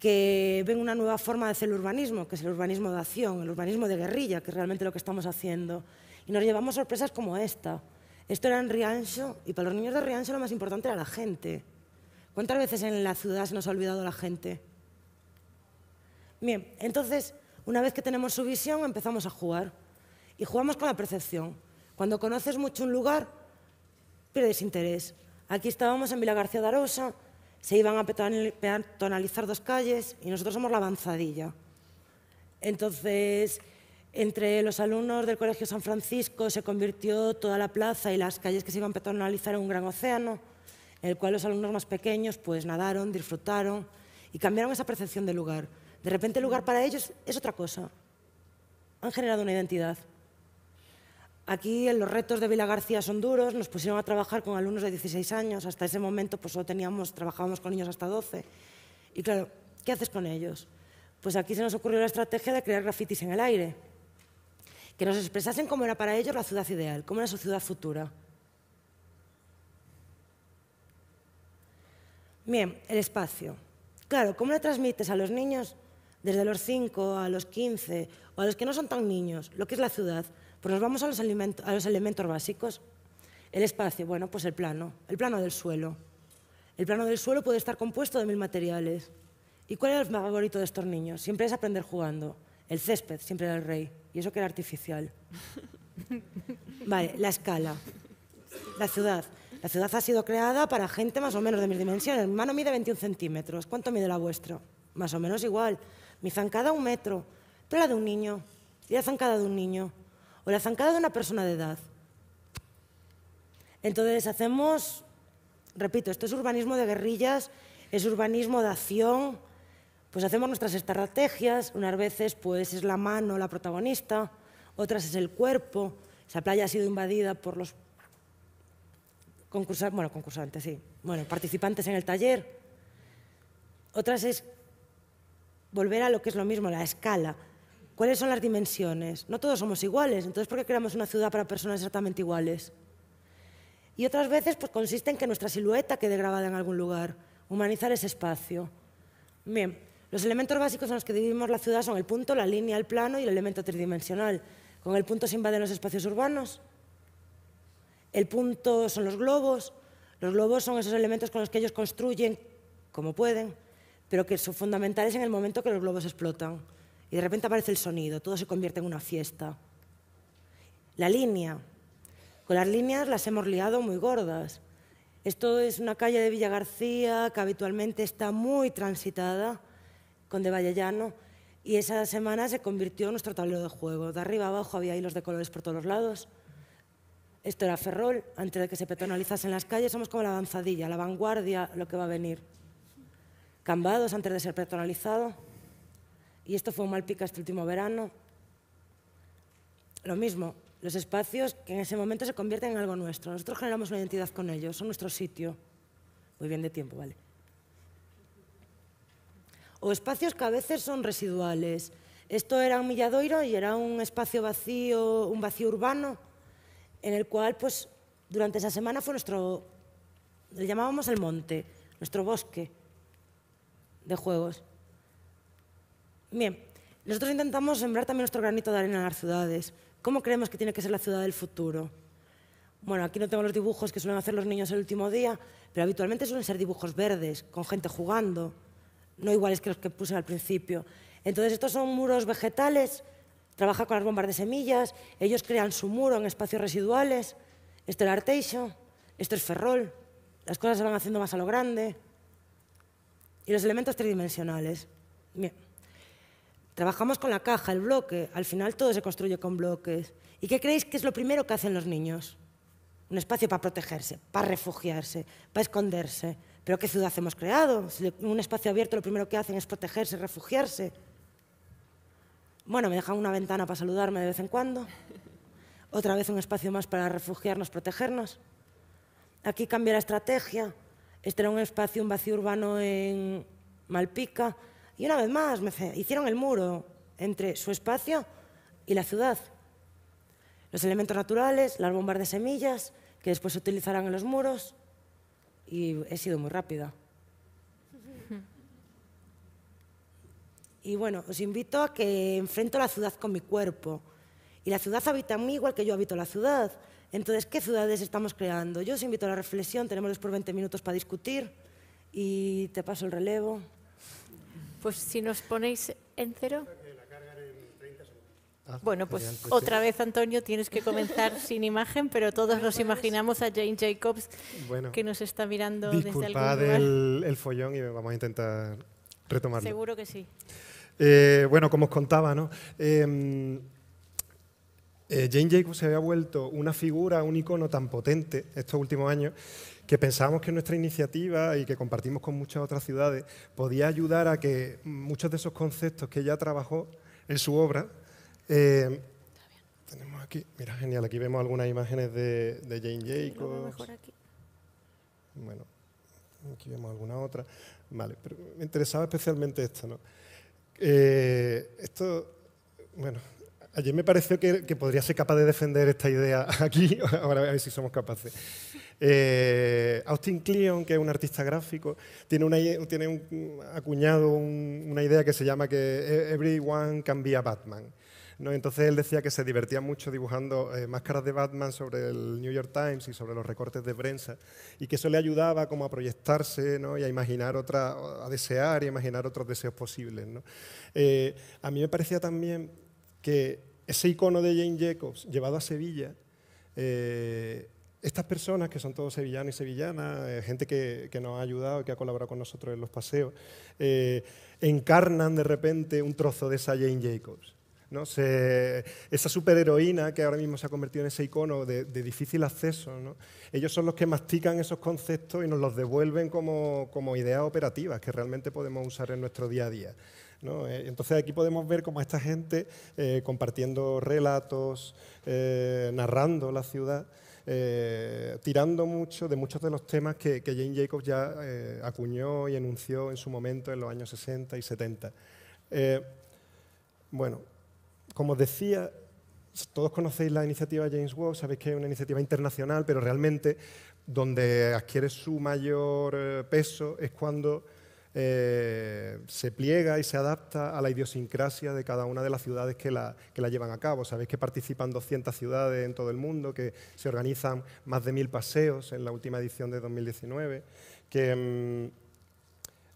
que ven una nueva forma de hacer el urbanismo, que es el urbanismo de acción, el urbanismo de guerrilla, que es realmente lo que estamos haciendo. Y nos llevamos sorpresas como esta. Esto era en Riancho y para los niños de Riancho lo más importante era la gente. ¿Cuántas veces en la ciudad se nos ha olvidado la gente? Bien, entonces, una vez que tenemos su visión, empezamos a jugar. Y jugamos con la percepción. Cuando conoces mucho un lugar, pierdes interés. Aquí estábamos en Villa García de Arosa, se iban a peatonalizar dos calles y nosotros somos la avanzadilla. Entonces, entre los alumnos del Colegio San Francisco se convirtió toda la plaza y las calles que se iban a peatonalizar en un gran océano, en el cual los alumnos más pequeños pues nadaron, disfrutaron y cambiaron esa percepción del lugar. De repente el lugar para ellos es otra cosa. Han generado una identidad. Aquí en los retos de Vila García son duros, nos pusieron a trabajar con alumnos de 16 años, hasta ese momento pues solo teníamos, trabajábamos con niños hasta 12. Y claro, ¿qué haces con ellos? Pues aquí se nos ocurrió la estrategia de crear grafitis en el aire, que nos expresasen cómo era para ellos la ciudad ideal, cómo era su ciudad futura. Bien, el espacio. Claro, ¿cómo le transmites a los niños desde los 5 a los 15 o a los que no son tan niños lo que es la ciudad? Pues nos vamos a los, elementos básicos. El espacio, bueno, pues el plano, el plano del suelo. El plano del suelo puede estar compuesto de mil materiales. ¿Y cuál es el favorito de estos niños? Siempre es aprender jugando. El césped siempre era el rey, y eso que era artificial. Vale, la escala. La ciudad. La ciudad ha sido creada para gente más o menos de mis dimensiones. Mi mano mide 21 centímetros. ¿Cuánto mide la vuestra? Más o menos igual. Mi zancada un metro. Pero la de un niño. Y la zancada de un niño o la zancada de una persona de edad. Entonces hacemos, repito, esto es urbanismo de guerrillas, es urbanismo de acción, pues hacemos nuestras estrategias, unas veces pues es la mano la protagonista, otras es el cuerpo, esa playa ha sido invadida por los concursantes, bueno, concursantes, sí, bueno, participantes en el taller, otras es volver a lo que es lo mismo, la escala, ¿Cuáles son las dimensiones? No todos somos iguales, entonces ¿por qué creamos una ciudad para personas exactamente iguales? Y otras veces pues, consiste en que nuestra silueta quede grabada en algún lugar, humanizar ese espacio. Bien, los elementos básicos en los que dividimos la ciudad son el punto, la línea, el plano y el elemento tridimensional. Con el punto se invaden los espacios urbanos, el punto son los globos, los globos son esos elementos con los que ellos construyen como pueden, pero que son fundamentales en el momento que los globos explotan y de repente aparece el sonido, todo se convierte en una fiesta. La línea. Con las líneas las hemos liado muy gordas. Esto es una calle de Villa García que habitualmente está muy transitada con de Vallellano y esa semana se convirtió en nuestro tablero de juego. De arriba abajo había hilos de colores por todos lados. Esto era Ferrol, antes de que se petonalizasen las calles, somos como la avanzadilla, la vanguardia, lo que va a venir. Cambados, antes de ser petonalizado. Y esto fue un mal pica este último verano. Lo mismo, los espacios que en ese momento se convierten en algo nuestro. Nosotros generamos una identidad con ellos, son nuestro sitio. Muy bien de tiempo, vale. O espacios que a veces son residuales. Esto era un milladoiro y era un espacio vacío, un vacío urbano, en el cual, pues, durante esa semana fue nuestro, le llamábamos el monte, nuestro bosque de juegos. Bien, nosotros intentamos sembrar también nuestro granito de arena en las ciudades. ¿Cómo creemos que tiene que ser la ciudad del futuro? Bueno, aquí no tengo los dibujos que suelen hacer los niños el último día, pero habitualmente suelen ser dibujos verdes, con gente jugando, no iguales que los que puse al principio. Entonces, estos son muros vegetales, trabaja con las bombas de semillas, ellos crean su muro en espacios residuales. Esto es el arteixo, esto es ferrol, las cosas se van haciendo más a lo grande. Y los elementos tridimensionales. Bien. Trabajamos con la caja, el bloque, al final todo se construye con bloques. ¿Y qué creéis que es lo primero que hacen los niños? Un espacio para protegerse, para refugiarse, para esconderse. Pero ¿qué ciudad hemos creado? un espacio abierto lo primero que hacen es protegerse, refugiarse. Bueno, me dejan una ventana para saludarme de vez en cuando. Otra vez un espacio más para refugiarnos, protegernos. Aquí cambia la estrategia. Este era un espacio, un vacío urbano en Malpica, y una vez más, me hicieron el muro entre su espacio y la ciudad. Los elementos naturales, las bombas de semillas, que después se utilizarán en los muros. Y he sido muy rápida. Y bueno, os invito a que enfrento la ciudad con mi cuerpo. Y la ciudad habita a mí igual que yo habito la ciudad. Entonces, ¿qué ciudades estamos creando? Yo os invito a la reflexión, tenemos por 20 minutos para discutir y te paso el relevo. Pues si nos ponéis en cero. Ah, bueno, pues, pues otra vez, Antonio, tienes que comenzar sin imagen, pero todos nos imaginamos a Jane Jacobs que nos está mirando desde algún el, el follón y vamos a intentar retomarlo. Seguro que sí. Eh, bueno, como os contaba, ¿no? Eh, eh, Jane Jacobs se había vuelto una figura, un icono tan potente estos últimos años que pensábamos que nuestra iniciativa y que compartimos con muchas otras ciudades podía ayudar a que muchos de esos conceptos que ella trabajó en su obra, eh, tenemos aquí, mira, genial, aquí vemos algunas imágenes de, Jane Jacobs. Bueno, aquí vemos alguna otra. Vale, pero me interesaba especialmente esto, ¿no? Eh, esto, bueno, ayer me pareció que, que, podría ser capaz de defender esta idea aquí, ahora a ver si somos capaces. Eh, Austin Kleon, que es un artista gráfico, tiene, una, tiene acuñado una idea que se llama que e-, everyone can be a Batman. Entonces él decía que se divertía mucho dibujando eh, máscaras de Batman sobre el New York Times y sobre los recortes de prensa y que eso le ayudaba como a proyectarse y a imaginar otra, a desear y imaginar otros deseos posibles. Eh, a mí me parecía también que ese icono de Jane Jacobs llevado a Sevilla estas personas, que son todos sevillanos y sevillanas, eh, gente que, que, nos ha ayudado, que ha colaborado con nosotros en los paseos, eh, encarnan de repente un trozo de esa Jane Jacobs. ¿no? Se, esa superheroína que ahora mismo se ha convertido en ese icono de, difícil acceso, ellos son los que mastican esos conceptos y nos los devuelven como, ideas operativas que realmente podemos usar en nuestro día a día. Eh, entonces aquí podemos ver cómo esta gente compartiendo relatos, narrando la ciudad, eh, tirando mucho de muchos de los temas que, Jane Jacobs ya eh, acuñó y enunció en su momento en los años 60 y 70. Eh, bueno, como os decía, todos conocéis la iniciativa James Webb, sabéis que es una iniciativa internacional, pero realmente donde adquiere su mayor peso es cuando eh, se pliega y se adapta a la idiosincrasia de cada una de las ciudades que la, que la, llevan a cabo. Sabéis que participan 200 ciudades en todo el mundo, que se organizan más de mil paseos en la última edición de 2019, que mm,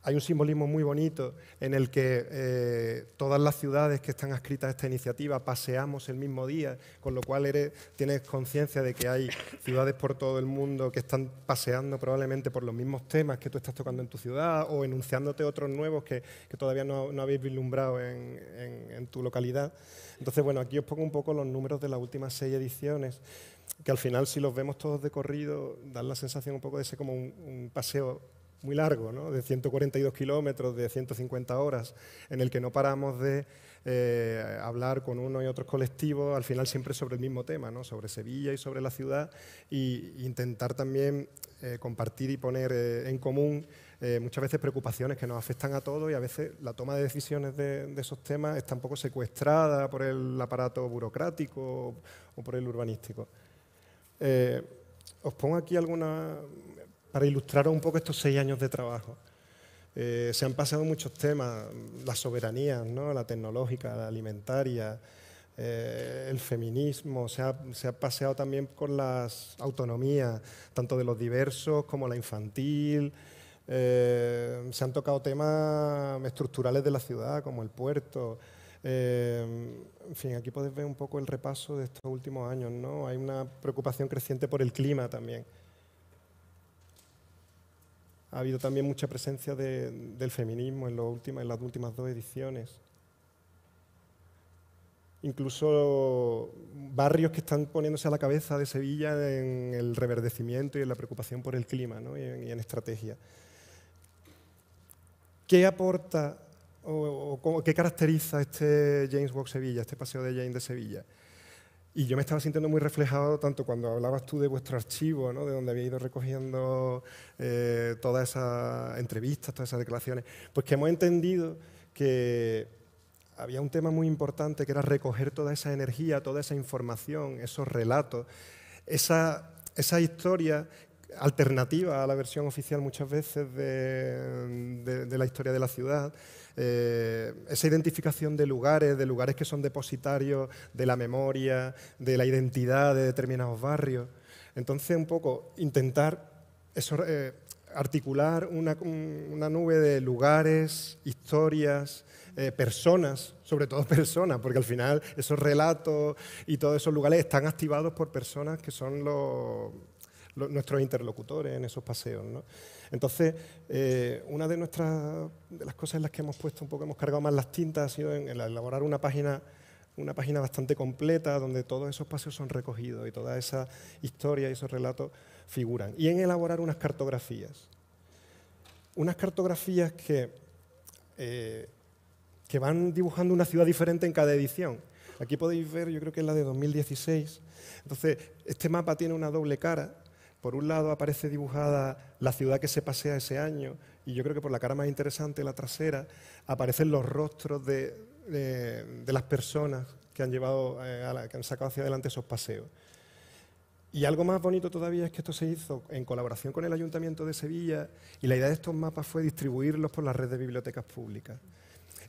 hay un simbolismo muy bonito en el que eh, todas las ciudades que están adscritas a esta iniciativa paseamos el mismo día, con lo cual eres, tienes conciencia de que hay ciudades por todo el mundo que están paseando probablemente por los mismos temas que tú estás tocando en tu ciudad o enunciándote otros nuevos que, todavía no, habéis vislumbrado en, tu localidad. Entonces, bueno, aquí os pongo un poco los números de las últimas seis ediciones que al final si los vemos todos de corrido dan la sensación un poco de ser como un paseo muy largo, ¿no? de 142 kilómetros, de 150 horas, en el que no paramos de eh, hablar con uno y otros colectivos, al final siempre sobre el mismo tema, ¿no? sobre Sevilla y sobre la ciudad, e intentar también eh, compartir y poner eh, en común muchas veces preocupaciones que nos afectan a todos y a veces la toma de decisiones de, esos temas está un poco secuestrada por el aparato burocrático o, por el urbanístico. os pongo aquí alguna, para ilustrar un poco estos seis años de trabajo. Eh, se han pasado muchos temas, la soberanía, la tecnológica, la alimentaria, eh, el feminismo, se ha, paseado también con las autonomías, tanto de los diversos como la infantil. Eh, se han tocado temas estructurales de la ciudad, como el puerto. en fin, aquí podéis ver un poco el repaso de estos últimos años. ¿no? Hay una preocupación creciente por el clima también ha habido también mucha presencia del feminismo en, las últimas dos ediciones. Incluso barrios que están poniéndose a la cabeza de Sevilla en el reverdecimiento y en la preocupación por el clima y, en, estrategia. ¿Qué aporta o, qué caracteriza este James Walk Sevilla, este paseo de Jane de Sevilla? Y yo me estaba sintiendo muy reflejado tanto cuando hablabas tú de vuestro archivo, de donde había ido recogiendo eh, todas esas entrevistas, todas esas declaraciones, pues que hemos entendido que había un tema muy importante que era recoger toda esa energía, toda esa información, esos relatos, esa, historia alternativa a la versión oficial muchas veces de la historia de la ciudad. Eh, esa identificación de lugares, de lugares que son depositarios de la memoria, de la identidad de determinados barrios. Entonces, un poco intentar eso, eh, articular una, nube de lugares, historias, eh, personas, sobre todo personas, porque al final esos relatos y todos esos lugares están activados por personas que son los nuestros interlocutores en esos paseos. Entonces, eh, una de, nuestras, de las cosas en las que hemos puesto un poco, hemos cargado más las tintas, ha sido en, elaborar una página una página bastante completa donde todos esos paseos son recogidos y toda esa historia y esos relatos figuran. Y en elaborar unas cartografías. Unas cartografías que, eh, que van dibujando una ciudad diferente en cada edición. Aquí podéis ver, yo creo que es la de 2016. Entonces, este mapa tiene una doble cara por un lado aparece dibujada la ciudad que se pasea ese año, y yo creo que por la cara más interesante, la trasera, aparecen los rostros de, las personas que han, llevado, eh, que han sacado hacia adelante esos paseos. Y algo más bonito todavía es que esto se hizo en colaboración con el Ayuntamiento de Sevilla y la idea de estos mapas fue distribuirlos por la red de bibliotecas públicas.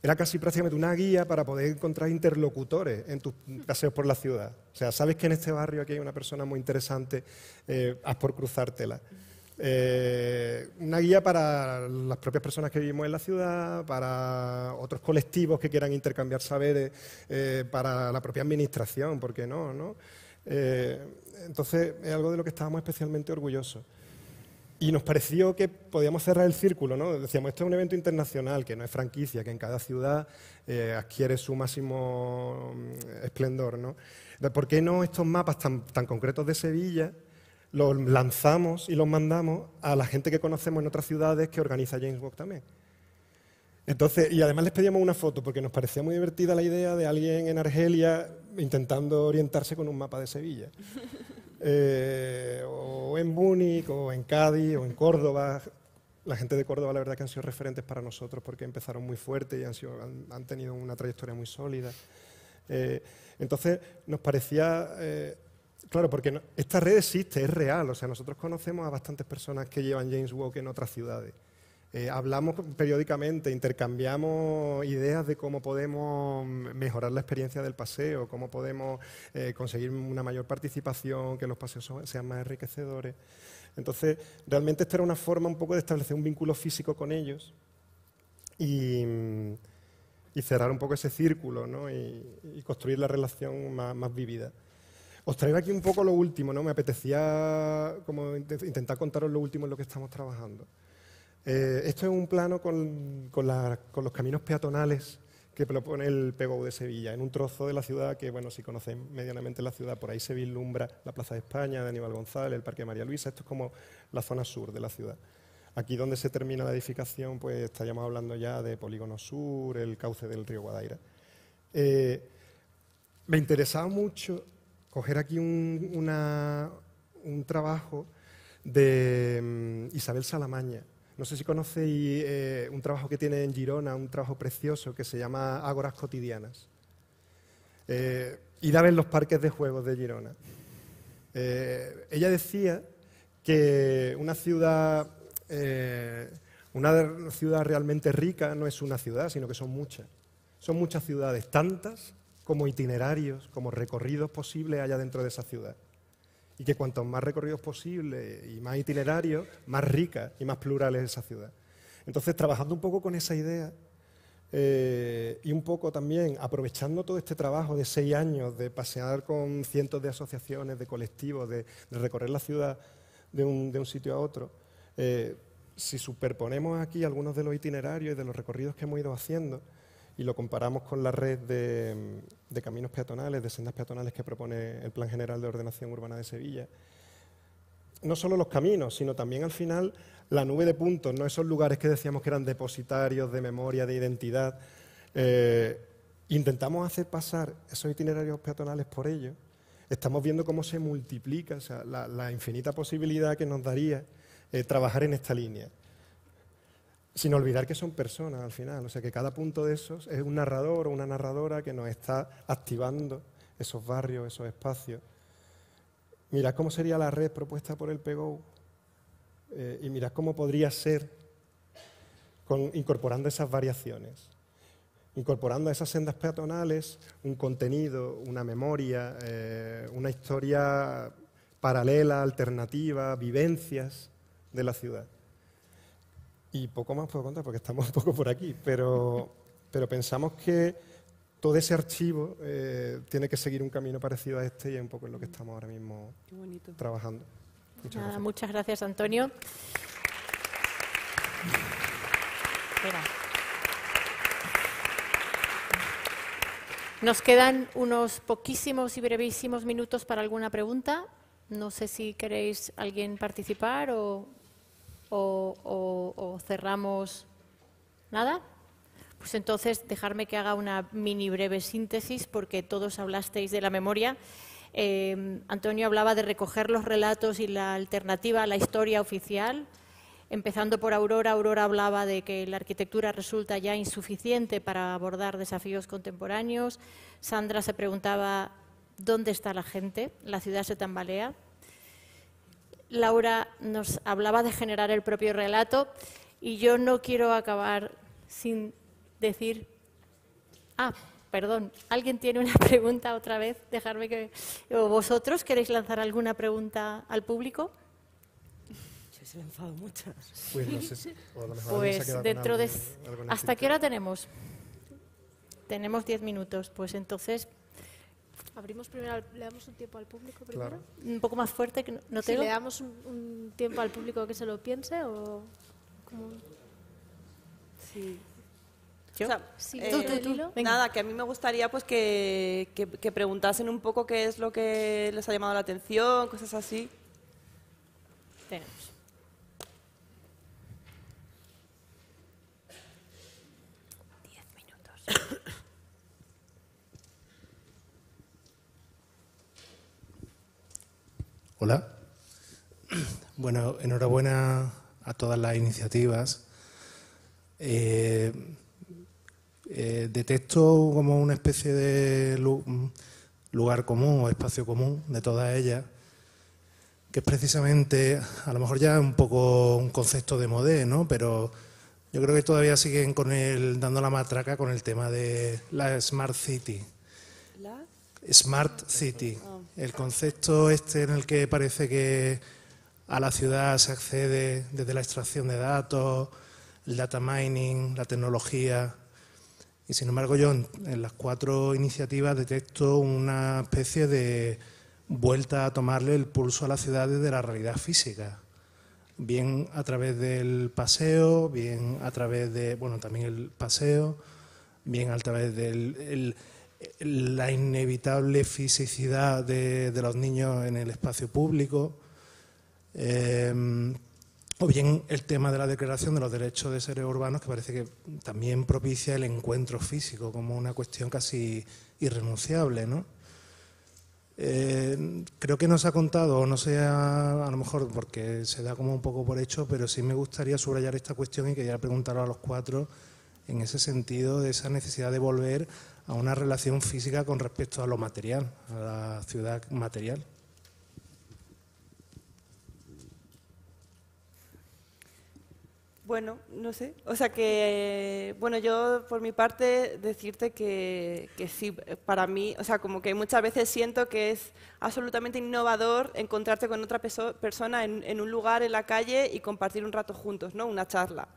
Era casi prácticamente una guía para poder encontrar interlocutores en tus paseos por la ciudad. O sea, sabes que en este barrio aquí hay una persona muy interesante, eh, haz por cruzártela. Eh, una guía para las propias personas que vivimos en la ciudad, para otros colectivos que quieran intercambiar saberes, eh, para la propia administración, ¿por qué no? no? entonces, es algo de lo que estábamos especialmente orgullosos. Y nos pareció que podíamos cerrar el círculo, ¿no? Decíamos, esto es un evento internacional, que no es franquicia, que en cada ciudad eh, adquiere su máximo mm, esplendor, ¿no? ¿Por qué no estos mapas tan, tan concretos de Sevilla los lanzamos y los mandamos a la gente que conocemos en otras ciudades que organiza James Walk también? Entonces, y además les pedíamos una foto porque nos parecía muy divertida la idea de alguien en Argelia intentando orientarse con un mapa de Sevilla. Eh, o en Múnich, o en Cádiz, o en Córdoba. La gente de Córdoba, la verdad, que han sido referentes para nosotros porque empezaron muy fuerte y han, sido, han, tenido una trayectoria muy sólida. Eh, entonces, nos parecía. Eh, claro, porque esta red existe, es real. O sea, nosotros conocemos a bastantes personas que llevan James Walk en otras ciudades. Eh, hablamos periódicamente, intercambiamos ideas de cómo podemos mejorar la experiencia del paseo, cómo podemos eh, conseguir una mayor participación, que los paseos sean más enriquecedores. Entonces, realmente esta era una forma un poco de establecer un vínculo físico con ellos y, cerrar un poco ese círculo ¿no? y, construir la relación más, más Os traigo aquí un poco lo último, ¿no? Me apetecía como intentar contaros lo último en lo que estamos trabajando. Eh, esto es un plano con, los caminos peatonales que propone el PGO de Sevilla, en un trozo de la ciudad que, bueno, si conocéis medianamente la ciudad, por ahí se vislumbra la Plaza de España, de Aníbal González, el Parque de María Luisa, esto es como la zona sur de la ciudad. Aquí donde se termina la edificación, pues estaríamos hablando ya de Polígono Sur, el cauce del río Guadaira. Me eh, me interesaba mucho coger aquí un, trabajo de mm, Isabel Salamaña, no sé si conocéis eh, un trabajo que tiene en Girona, un trabajo precioso que se llama Ágoras Cotidianas. Eh, y dar en los parques de juegos de Girona. Eh, ella decía que una ciudad, eh, una ciudad realmente rica no es una ciudad, sino que son muchas. Son muchas ciudades, tantas como itinerarios, como recorridos posibles allá dentro de esa ciudad y que cuantos más recorridos posibles y más itinerarios, más rica y más plural es esa ciudad. Entonces, trabajando un poco con esa idea eh, y un poco también aprovechando todo este trabajo de seis años de pasear con cientos de asociaciones, de colectivos, de, recorrer la ciudad de un, sitio a otro, eh, si superponemos aquí algunos de los itinerarios y de los recorridos que hemos ido haciendo, y lo comparamos con la red de, caminos peatonales, de sendas peatonales que propone el Plan General de Ordenación Urbana de Sevilla, no solo los caminos, sino también al final la nube de puntos, no esos lugares que decíamos que eran depositarios de memoria, de identidad. Eh, intentamos hacer pasar esos itinerarios peatonales por ellos. Estamos viendo cómo se multiplica la, infinita posibilidad que nos daría eh, trabajar en esta línea sin olvidar que son personas al final, o sea que cada punto de esos es un narrador o una narradora que nos está activando esos barrios, esos espacios. Mirad cómo sería la red propuesta por el PEGO eh, y mirad cómo podría ser incorporando esas variaciones, incorporando a esas sendas peatonales un contenido, una memoria, eh, una historia paralela, alternativa, vivencias de la ciudad y poco más puedo contar porque estamos un poco por aquí, pero, pero pensamos que todo ese archivo eh, tiene que seguir un camino parecido a este y es un poco en lo que estamos ahora mismo trabajando. Muchas, gracias. muchas gracias, Antonio. Nos quedan unos poquísimos y brevísimos minutos para alguna pregunta. No sé si queréis alguien participar o o, cerramos nada, pues entonces dejarme que haga una mini breve síntesis porque todos hablasteis de la memoria. Eh, Antonio hablaba de recoger los relatos y la alternativa a la historia oficial. Empezando por Aurora, Aurora hablaba de que la arquitectura resulta ya insuficiente para abordar desafíos contemporáneos. Sandra se preguntaba, ¿dónde está la gente? La ciudad se tambalea. Laura nos hablaba de generar el propio relato y yo no quiero acabar sin decir, ah, perdón, ¿alguien tiene una pregunta otra vez? Dejarme que... vosotros queréis lanzar alguna pregunta al público? Se se lanzado muchas. Pues, no sé si, pues dentro de... ¿Hasta qué hora tenemos? Tenemos diez minutos, pues entonces Abrimos primero, le damos un tiempo al público primero. Un poco más fuerte que no, te le damos un, tiempo al público que se lo piense o Sí. Eh, tú, Nada, que a mí me gustaría pues que, que preguntasen un poco qué es lo que les ha llamado la atención, cosas así. Hola. Bueno, enhorabuena a todas las iniciativas. Eh, eh detecto como una especie de lugar común o espacio común de todas ellas, que es precisamente, a lo mejor ya un poco un concepto de modé, ¿no? pero yo creo que todavía siguen con el, dando la matraca con el tema de la Smart City. ¿La? Smart City, el concepto este en el que parece que a la ciudad se accede desde la extracción de datos, el data mining, la tecnología. Y sin embargo yo en, las cuatro iniciativas detecto una especie de vuelta a tomarle el pulso a la ciudad desde la realidad física. Bien a través del paseo, bien a través de, bueno, también el paseo, bien a través del la inevitable fisicidad de, los niños en el espacio público, eh, o bien el tema de la declaración de los derechos de seres urbanos, que parece que también propicia el encuentro físico como una cuestión casi irrenunciable, ¿no? Eh, creo que nos ha contado, o no se a lo mejor porque se da como un poco por hecho, pero sí me gustaría subrayar esta cuestión y quería preguntarlo a los cuatro en ese sentido de esa necesidad de volver a una relación física con respecto a lo material, a la ciudad material. Bueno, no sé. O sea que, bueno, yo por mi parte decirte que, que, sí, para mí, o sea, como que muchas veces siento que es absolutamente innovador encontrarte con otra persona en, en un lugar, en la calle y compartir un rato juntos, ¿no? Una charla.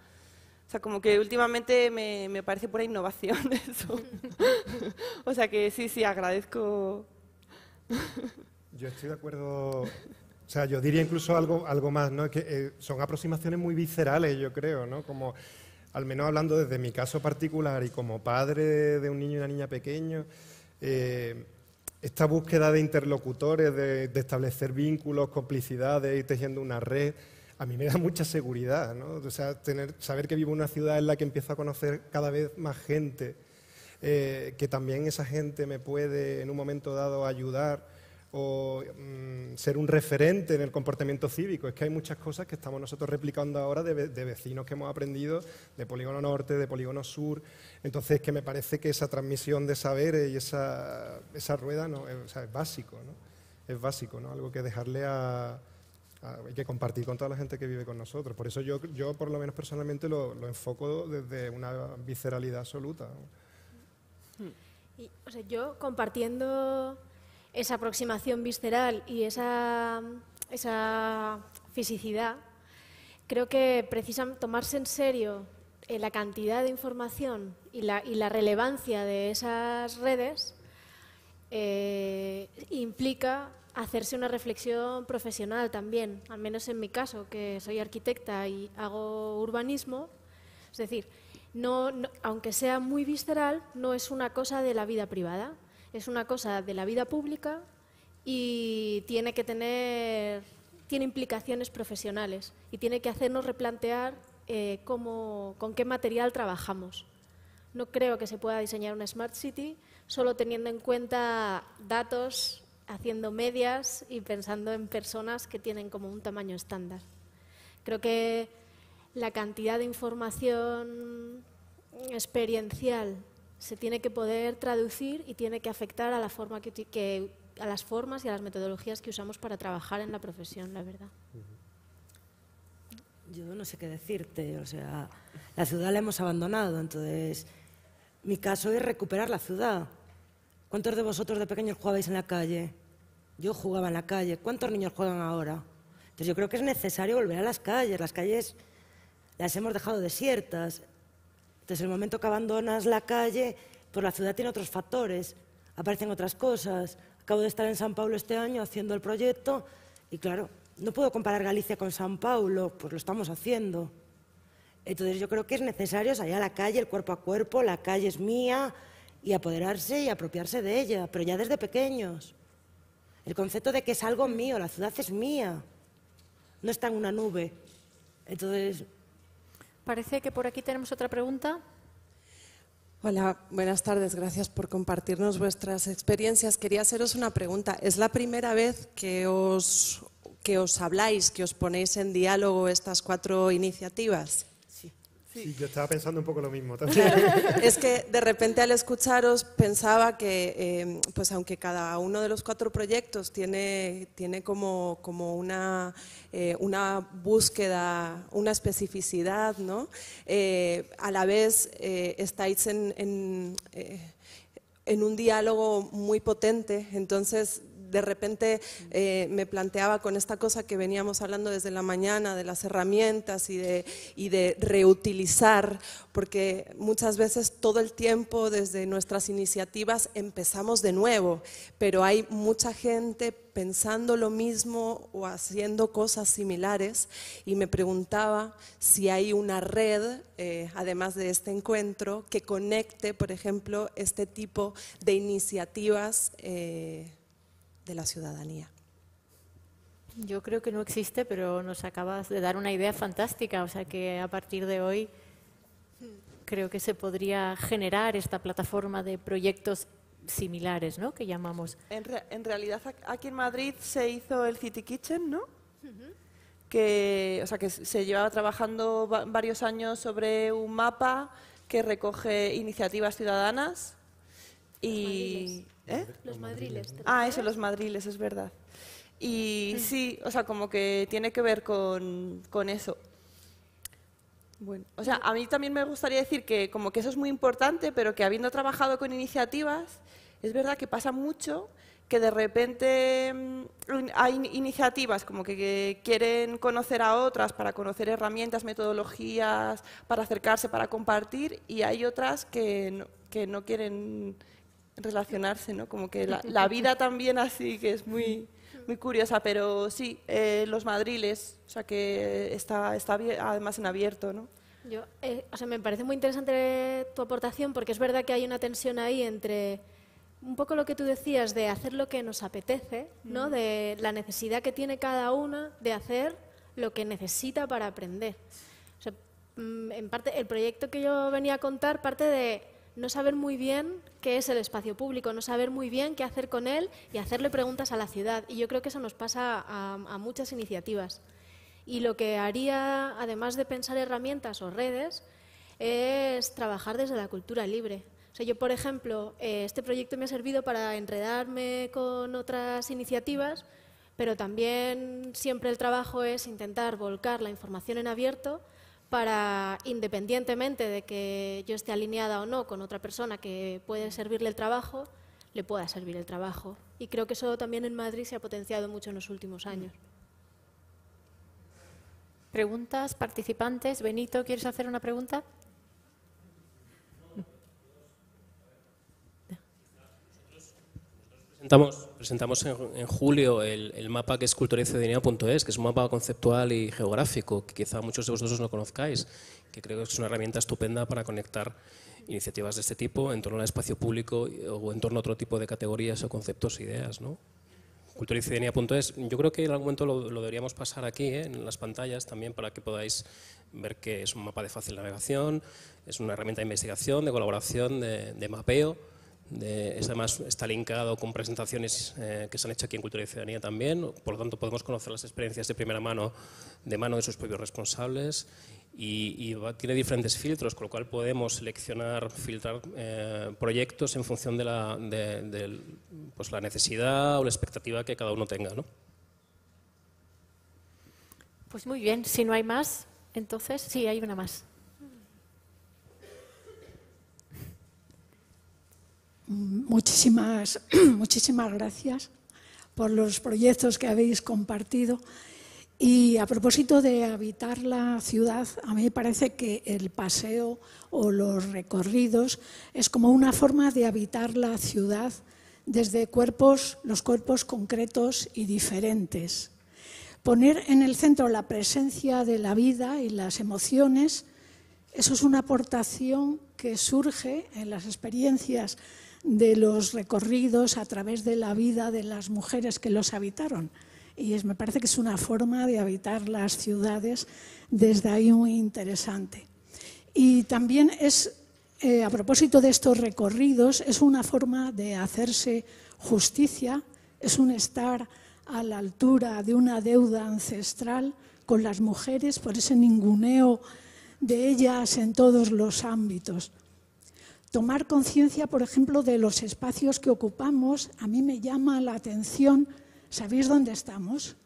O sea, como que últimamente me, parece pura innovación eso. o sea que sí, sí, agradezco. Yo estoy de acuerdo. O sea, yo diría incluso algo, algo más, ¿no? Que eh, son aproximaciones muy viscerales, yo creo, ¿no? Como, al menos hablando desde mi caso particular y como padre de un niño y una niña pequeño, eh, esta búsqueda de interlocutores, de, establecer vínculos, complicidades ir tejiendo una red, a mí me da mucha seguridad, O sea, saber que vivo en una ciudad en la que empiezo a conocer cada vez más gente, eh, que también esa gente me puede en un momento dado ayudar o mm, ser un referente en el comportamiento cívico. Es que hay muchas cosas que estamos nosotros replicando ahora de, vecinos que hemos aprendido, de Polígono Norte, de Polígono Sur. Entonces, que me parece que esa transmisión de saberes y esa, rueda no, es, básico, ¿no? Es básico, ¿no? Algo que dejarle a, Ah, hay que compartir con toda la gente que vive con nosotros. Por eso yo, por lo menos personalmente, lo, enfoco desde una visceralidad absoluta. yo compartiendo esa aproximación visceral y esa, esa fisicidad, creo que precisamente tomarse en serio eh, la cantidad de información y la, y la relevancia de esas redes eh, implica hacerse una reflexión profesional también, al menos en mi caso, que soy arquitecta y hago urbanismo. Es decir, no, aunque sea muy visceral, no es una cosa de la vida privada, es una cosa de la vida pública y tiene que tener tiene implicaciones profesionales y tiene que hacernos replantear eh, con qué material trabajamos. No creo que se pueda diseñar una Smart City solo teniendo en cuenta datos haciendo medias y pensando en personas que tienen como un tamaño estándar. Creo que la cantidad de información experiencial se tiene que poder traducir y tiene que afectar a, la forma que, a las formas y a las metodologías que usamos para trabajar en la profesión, la verdad. Yo no sé qué decirte, o sea, la ciudad la hemos abandonado, entonces mi caso es recuperar la ciudad. ¿Cuántos de vosotros de pequeños jugabais en la calle? Yo jugaba en la calle. ¿Cuántos niños juegan ahora? Entonces yo creo que es necesario volver a las calles. Las calles las hemos dejado desiertas. desde el momento que abandonas la calle, pues la ciudad tiene otros factores. Aparecen otras cosas. Acabo de estar en San Pablo este año haciendo el proyecto y claro, no puedo comparar Galicia con San Paulo, pues lo estamos haciendo. Entonces yo creo que es necesario salir a la calle, el cuerpo a cuerpo, la calle es mía, y apoderarse y apropiarse de ella, pero ya desde pequeños. El concepto de que es algo mío, la ciudad es mía, no está en una nube. Entonces... Parece que por aquí tenemos otra pregunta. Hola, buenas tardes. Gracias por compartirnos vuestras experiencias. Quería haceros una pregunta. ¿Es la primera vez que os, que os habláis, que os ponéis en diálogo estas cuatro iniciativas? Sí. yo estaba pensando un poco lo mismo también. es que de repente al escucharos pensaba que, em, pues aunque cada uno de los cuatro proyectos tiene, tiene como, como una, eh, una búsqueda, una especificidad, ¿no? Eh, a la vez eh, estáis en... en en un diálogo muy potente. Entonces, de repente eh, me planteaba con esta cosa que veníamos hablando desde la mañana, de las herramientas y de, reutilizar, porque muchas veces todo el tiempo desde nuestras iniciativas empezamos de nuevo, pero hay mucha gente pensando lo mismo o haciendo cosas similares y me preguntaba si hay una red, eh, además de este encuentro, que conecte, por ejemplo, este tipo de iniciativas. Eh, de la ciudadanía. Yo creo que no existe, pero nos acabas de dar una idea fantástica. O sea que a partir de hoy creo que se podría generar esta plataforma de proyectos similares, ¿no? Que llamamos. En, realidad aquí en Madrid se hizo el City Kitchen, ¿no? Que, o sea, que se llevaba trabajando varios años sobre un mapa que recoge iniciativas ciudadanas y ¿Eh? Los madriles. Ah, eso, los madriles, es verdad. Y mm. sí, o sea, como que tiene que ver con, eso. Bueno, o sea, a mí también me gustaría decir que como que eso es muy importante, pero que habiendo trabajado con iniciativas, es verdad que pasa mucho que de repente mm, hay iniciativas como que, quieren conocer a otras para conocer herramientas, metodologías, para acercarse, para compartir, y hay otras que que no quieren relacionarse, ¿no? Como que la, vida también así, que es muy, muy curiosa, pero sí, eh, los madriles, o sea que está, está además en abierto, ¿no? Yo, eh, me parece muy interesante tu aportación porque es verdad que hay una tensión ahí entre un poco lo que tú decías de hacer lo que nos apetece, ¿no? De la necesidad que tiene cada una de hacer lo que necesita para aprender. Mm, en parte, el proyecto que yo venía a contar parte de no saber muy bien qué es el espacio público, no saber muy bien qué hacer con él y hacerle preguntas a la ciudad. Y yo creo que eso nos pasa a, muchas iniciativas. Y lo que haría, además de pensar herramientas o redes, es trabajar desde la cultura libre. O yo, por ejemplo, eh, este proyecto me ha servido para enredarme con otras iniciativas, pero también siempre el trabajo es intentar volcar la información en abierto para, independientemente de que yo esté alineada o no con otra persona que puede servirle el trabajo, le pueda servir el trabajo. Y creo que eso también en Madrid se ha potenciado mucho en los últimos años. Preguntas, participantes. Benito, ¿quieres hacer una pregunta? Presentamos, presentamos en, julio el, el mapa que es culturayciudadanía.es, que es un mapa conceptual y geográfico, que quizá muchos de vosotros no conozcáis, que creo que es una herramienta estupenda para conectar iniciativas de este tipo en torno al espacio público o en torno a otro tipo de categorías o conceptos e ideas. ¿no? Yo creo que en algún momento lo, deberíamos pasar aquí, ¿eh? en las pantallas, también para que podáis ver que es un mapa de fácil navegación, es una herramienta de investigación, de colaboración, de mapeo es además está linkado con presentaciones eh, que se han hecho aquí en Cultura y Ciudadanía también, por lo tanto podemos conocer las experiencias de primera mano, de mano de sus propios responsables y, tiene diferentes filtros, con lo cual podemos seleccionar, filtrar eh, proyectos en función de, pues, la, necesidad o la expectativa que cada uno tenga. Pues muy bien, si no hay más, entonces sí, hay una más. muchísimas, muchísimas gracias por los proyectos que habéis compartido. Y a propósito de habitar la ciudad, a mí me parece que el paseo o los recorridos es como una forma de habitar la ciudad desde cuerpos, los cuerpos concretos y diferentes. Poner en el centro la presencia de la vida y las emociones, eso es una aportación que surge en las experiencias de los recorridos a través de la vida de las mujeres que los habitaron. Y me parece que es una forma de habitar las ciudades desde ahí muy interesante. Y también es, eh, a propósito de estos recorridos, es una forma de hacerse justicia, es un estar a la altura de una deuda ancestral con las mujeres por ese ninguneo de ellas en todos los ámbitos tomar conciencia, por ejemplo, de los espacios que ocupamos, a mí me llama la atención, ¿sabéis dónde estamos?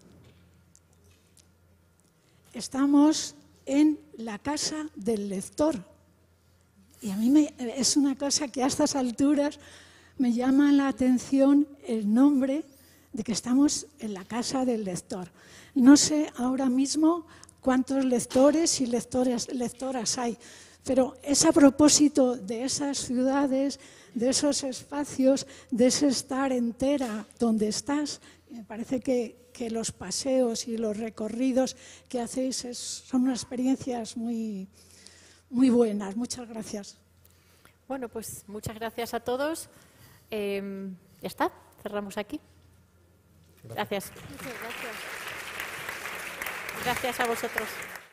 Estamos en la casa del lector. Y a mí es una cosa que a estas alturas me llama la atención el nombre de que estamos en la casa del lector. No sé ahora mismo cuántos lectores y lectoras hay, pero es a propósito de esas ciudades, de esos espacios, de ese estar entera donde estás. Me parece que, los paseos y los recorridos que hacéis son unas experiencias muy, buenas. Muchas gracias. Bueno, pues muchas gracias a todos. Em, ya está, cerramos aquí. Gracias. gracias. Gracias a vosotros.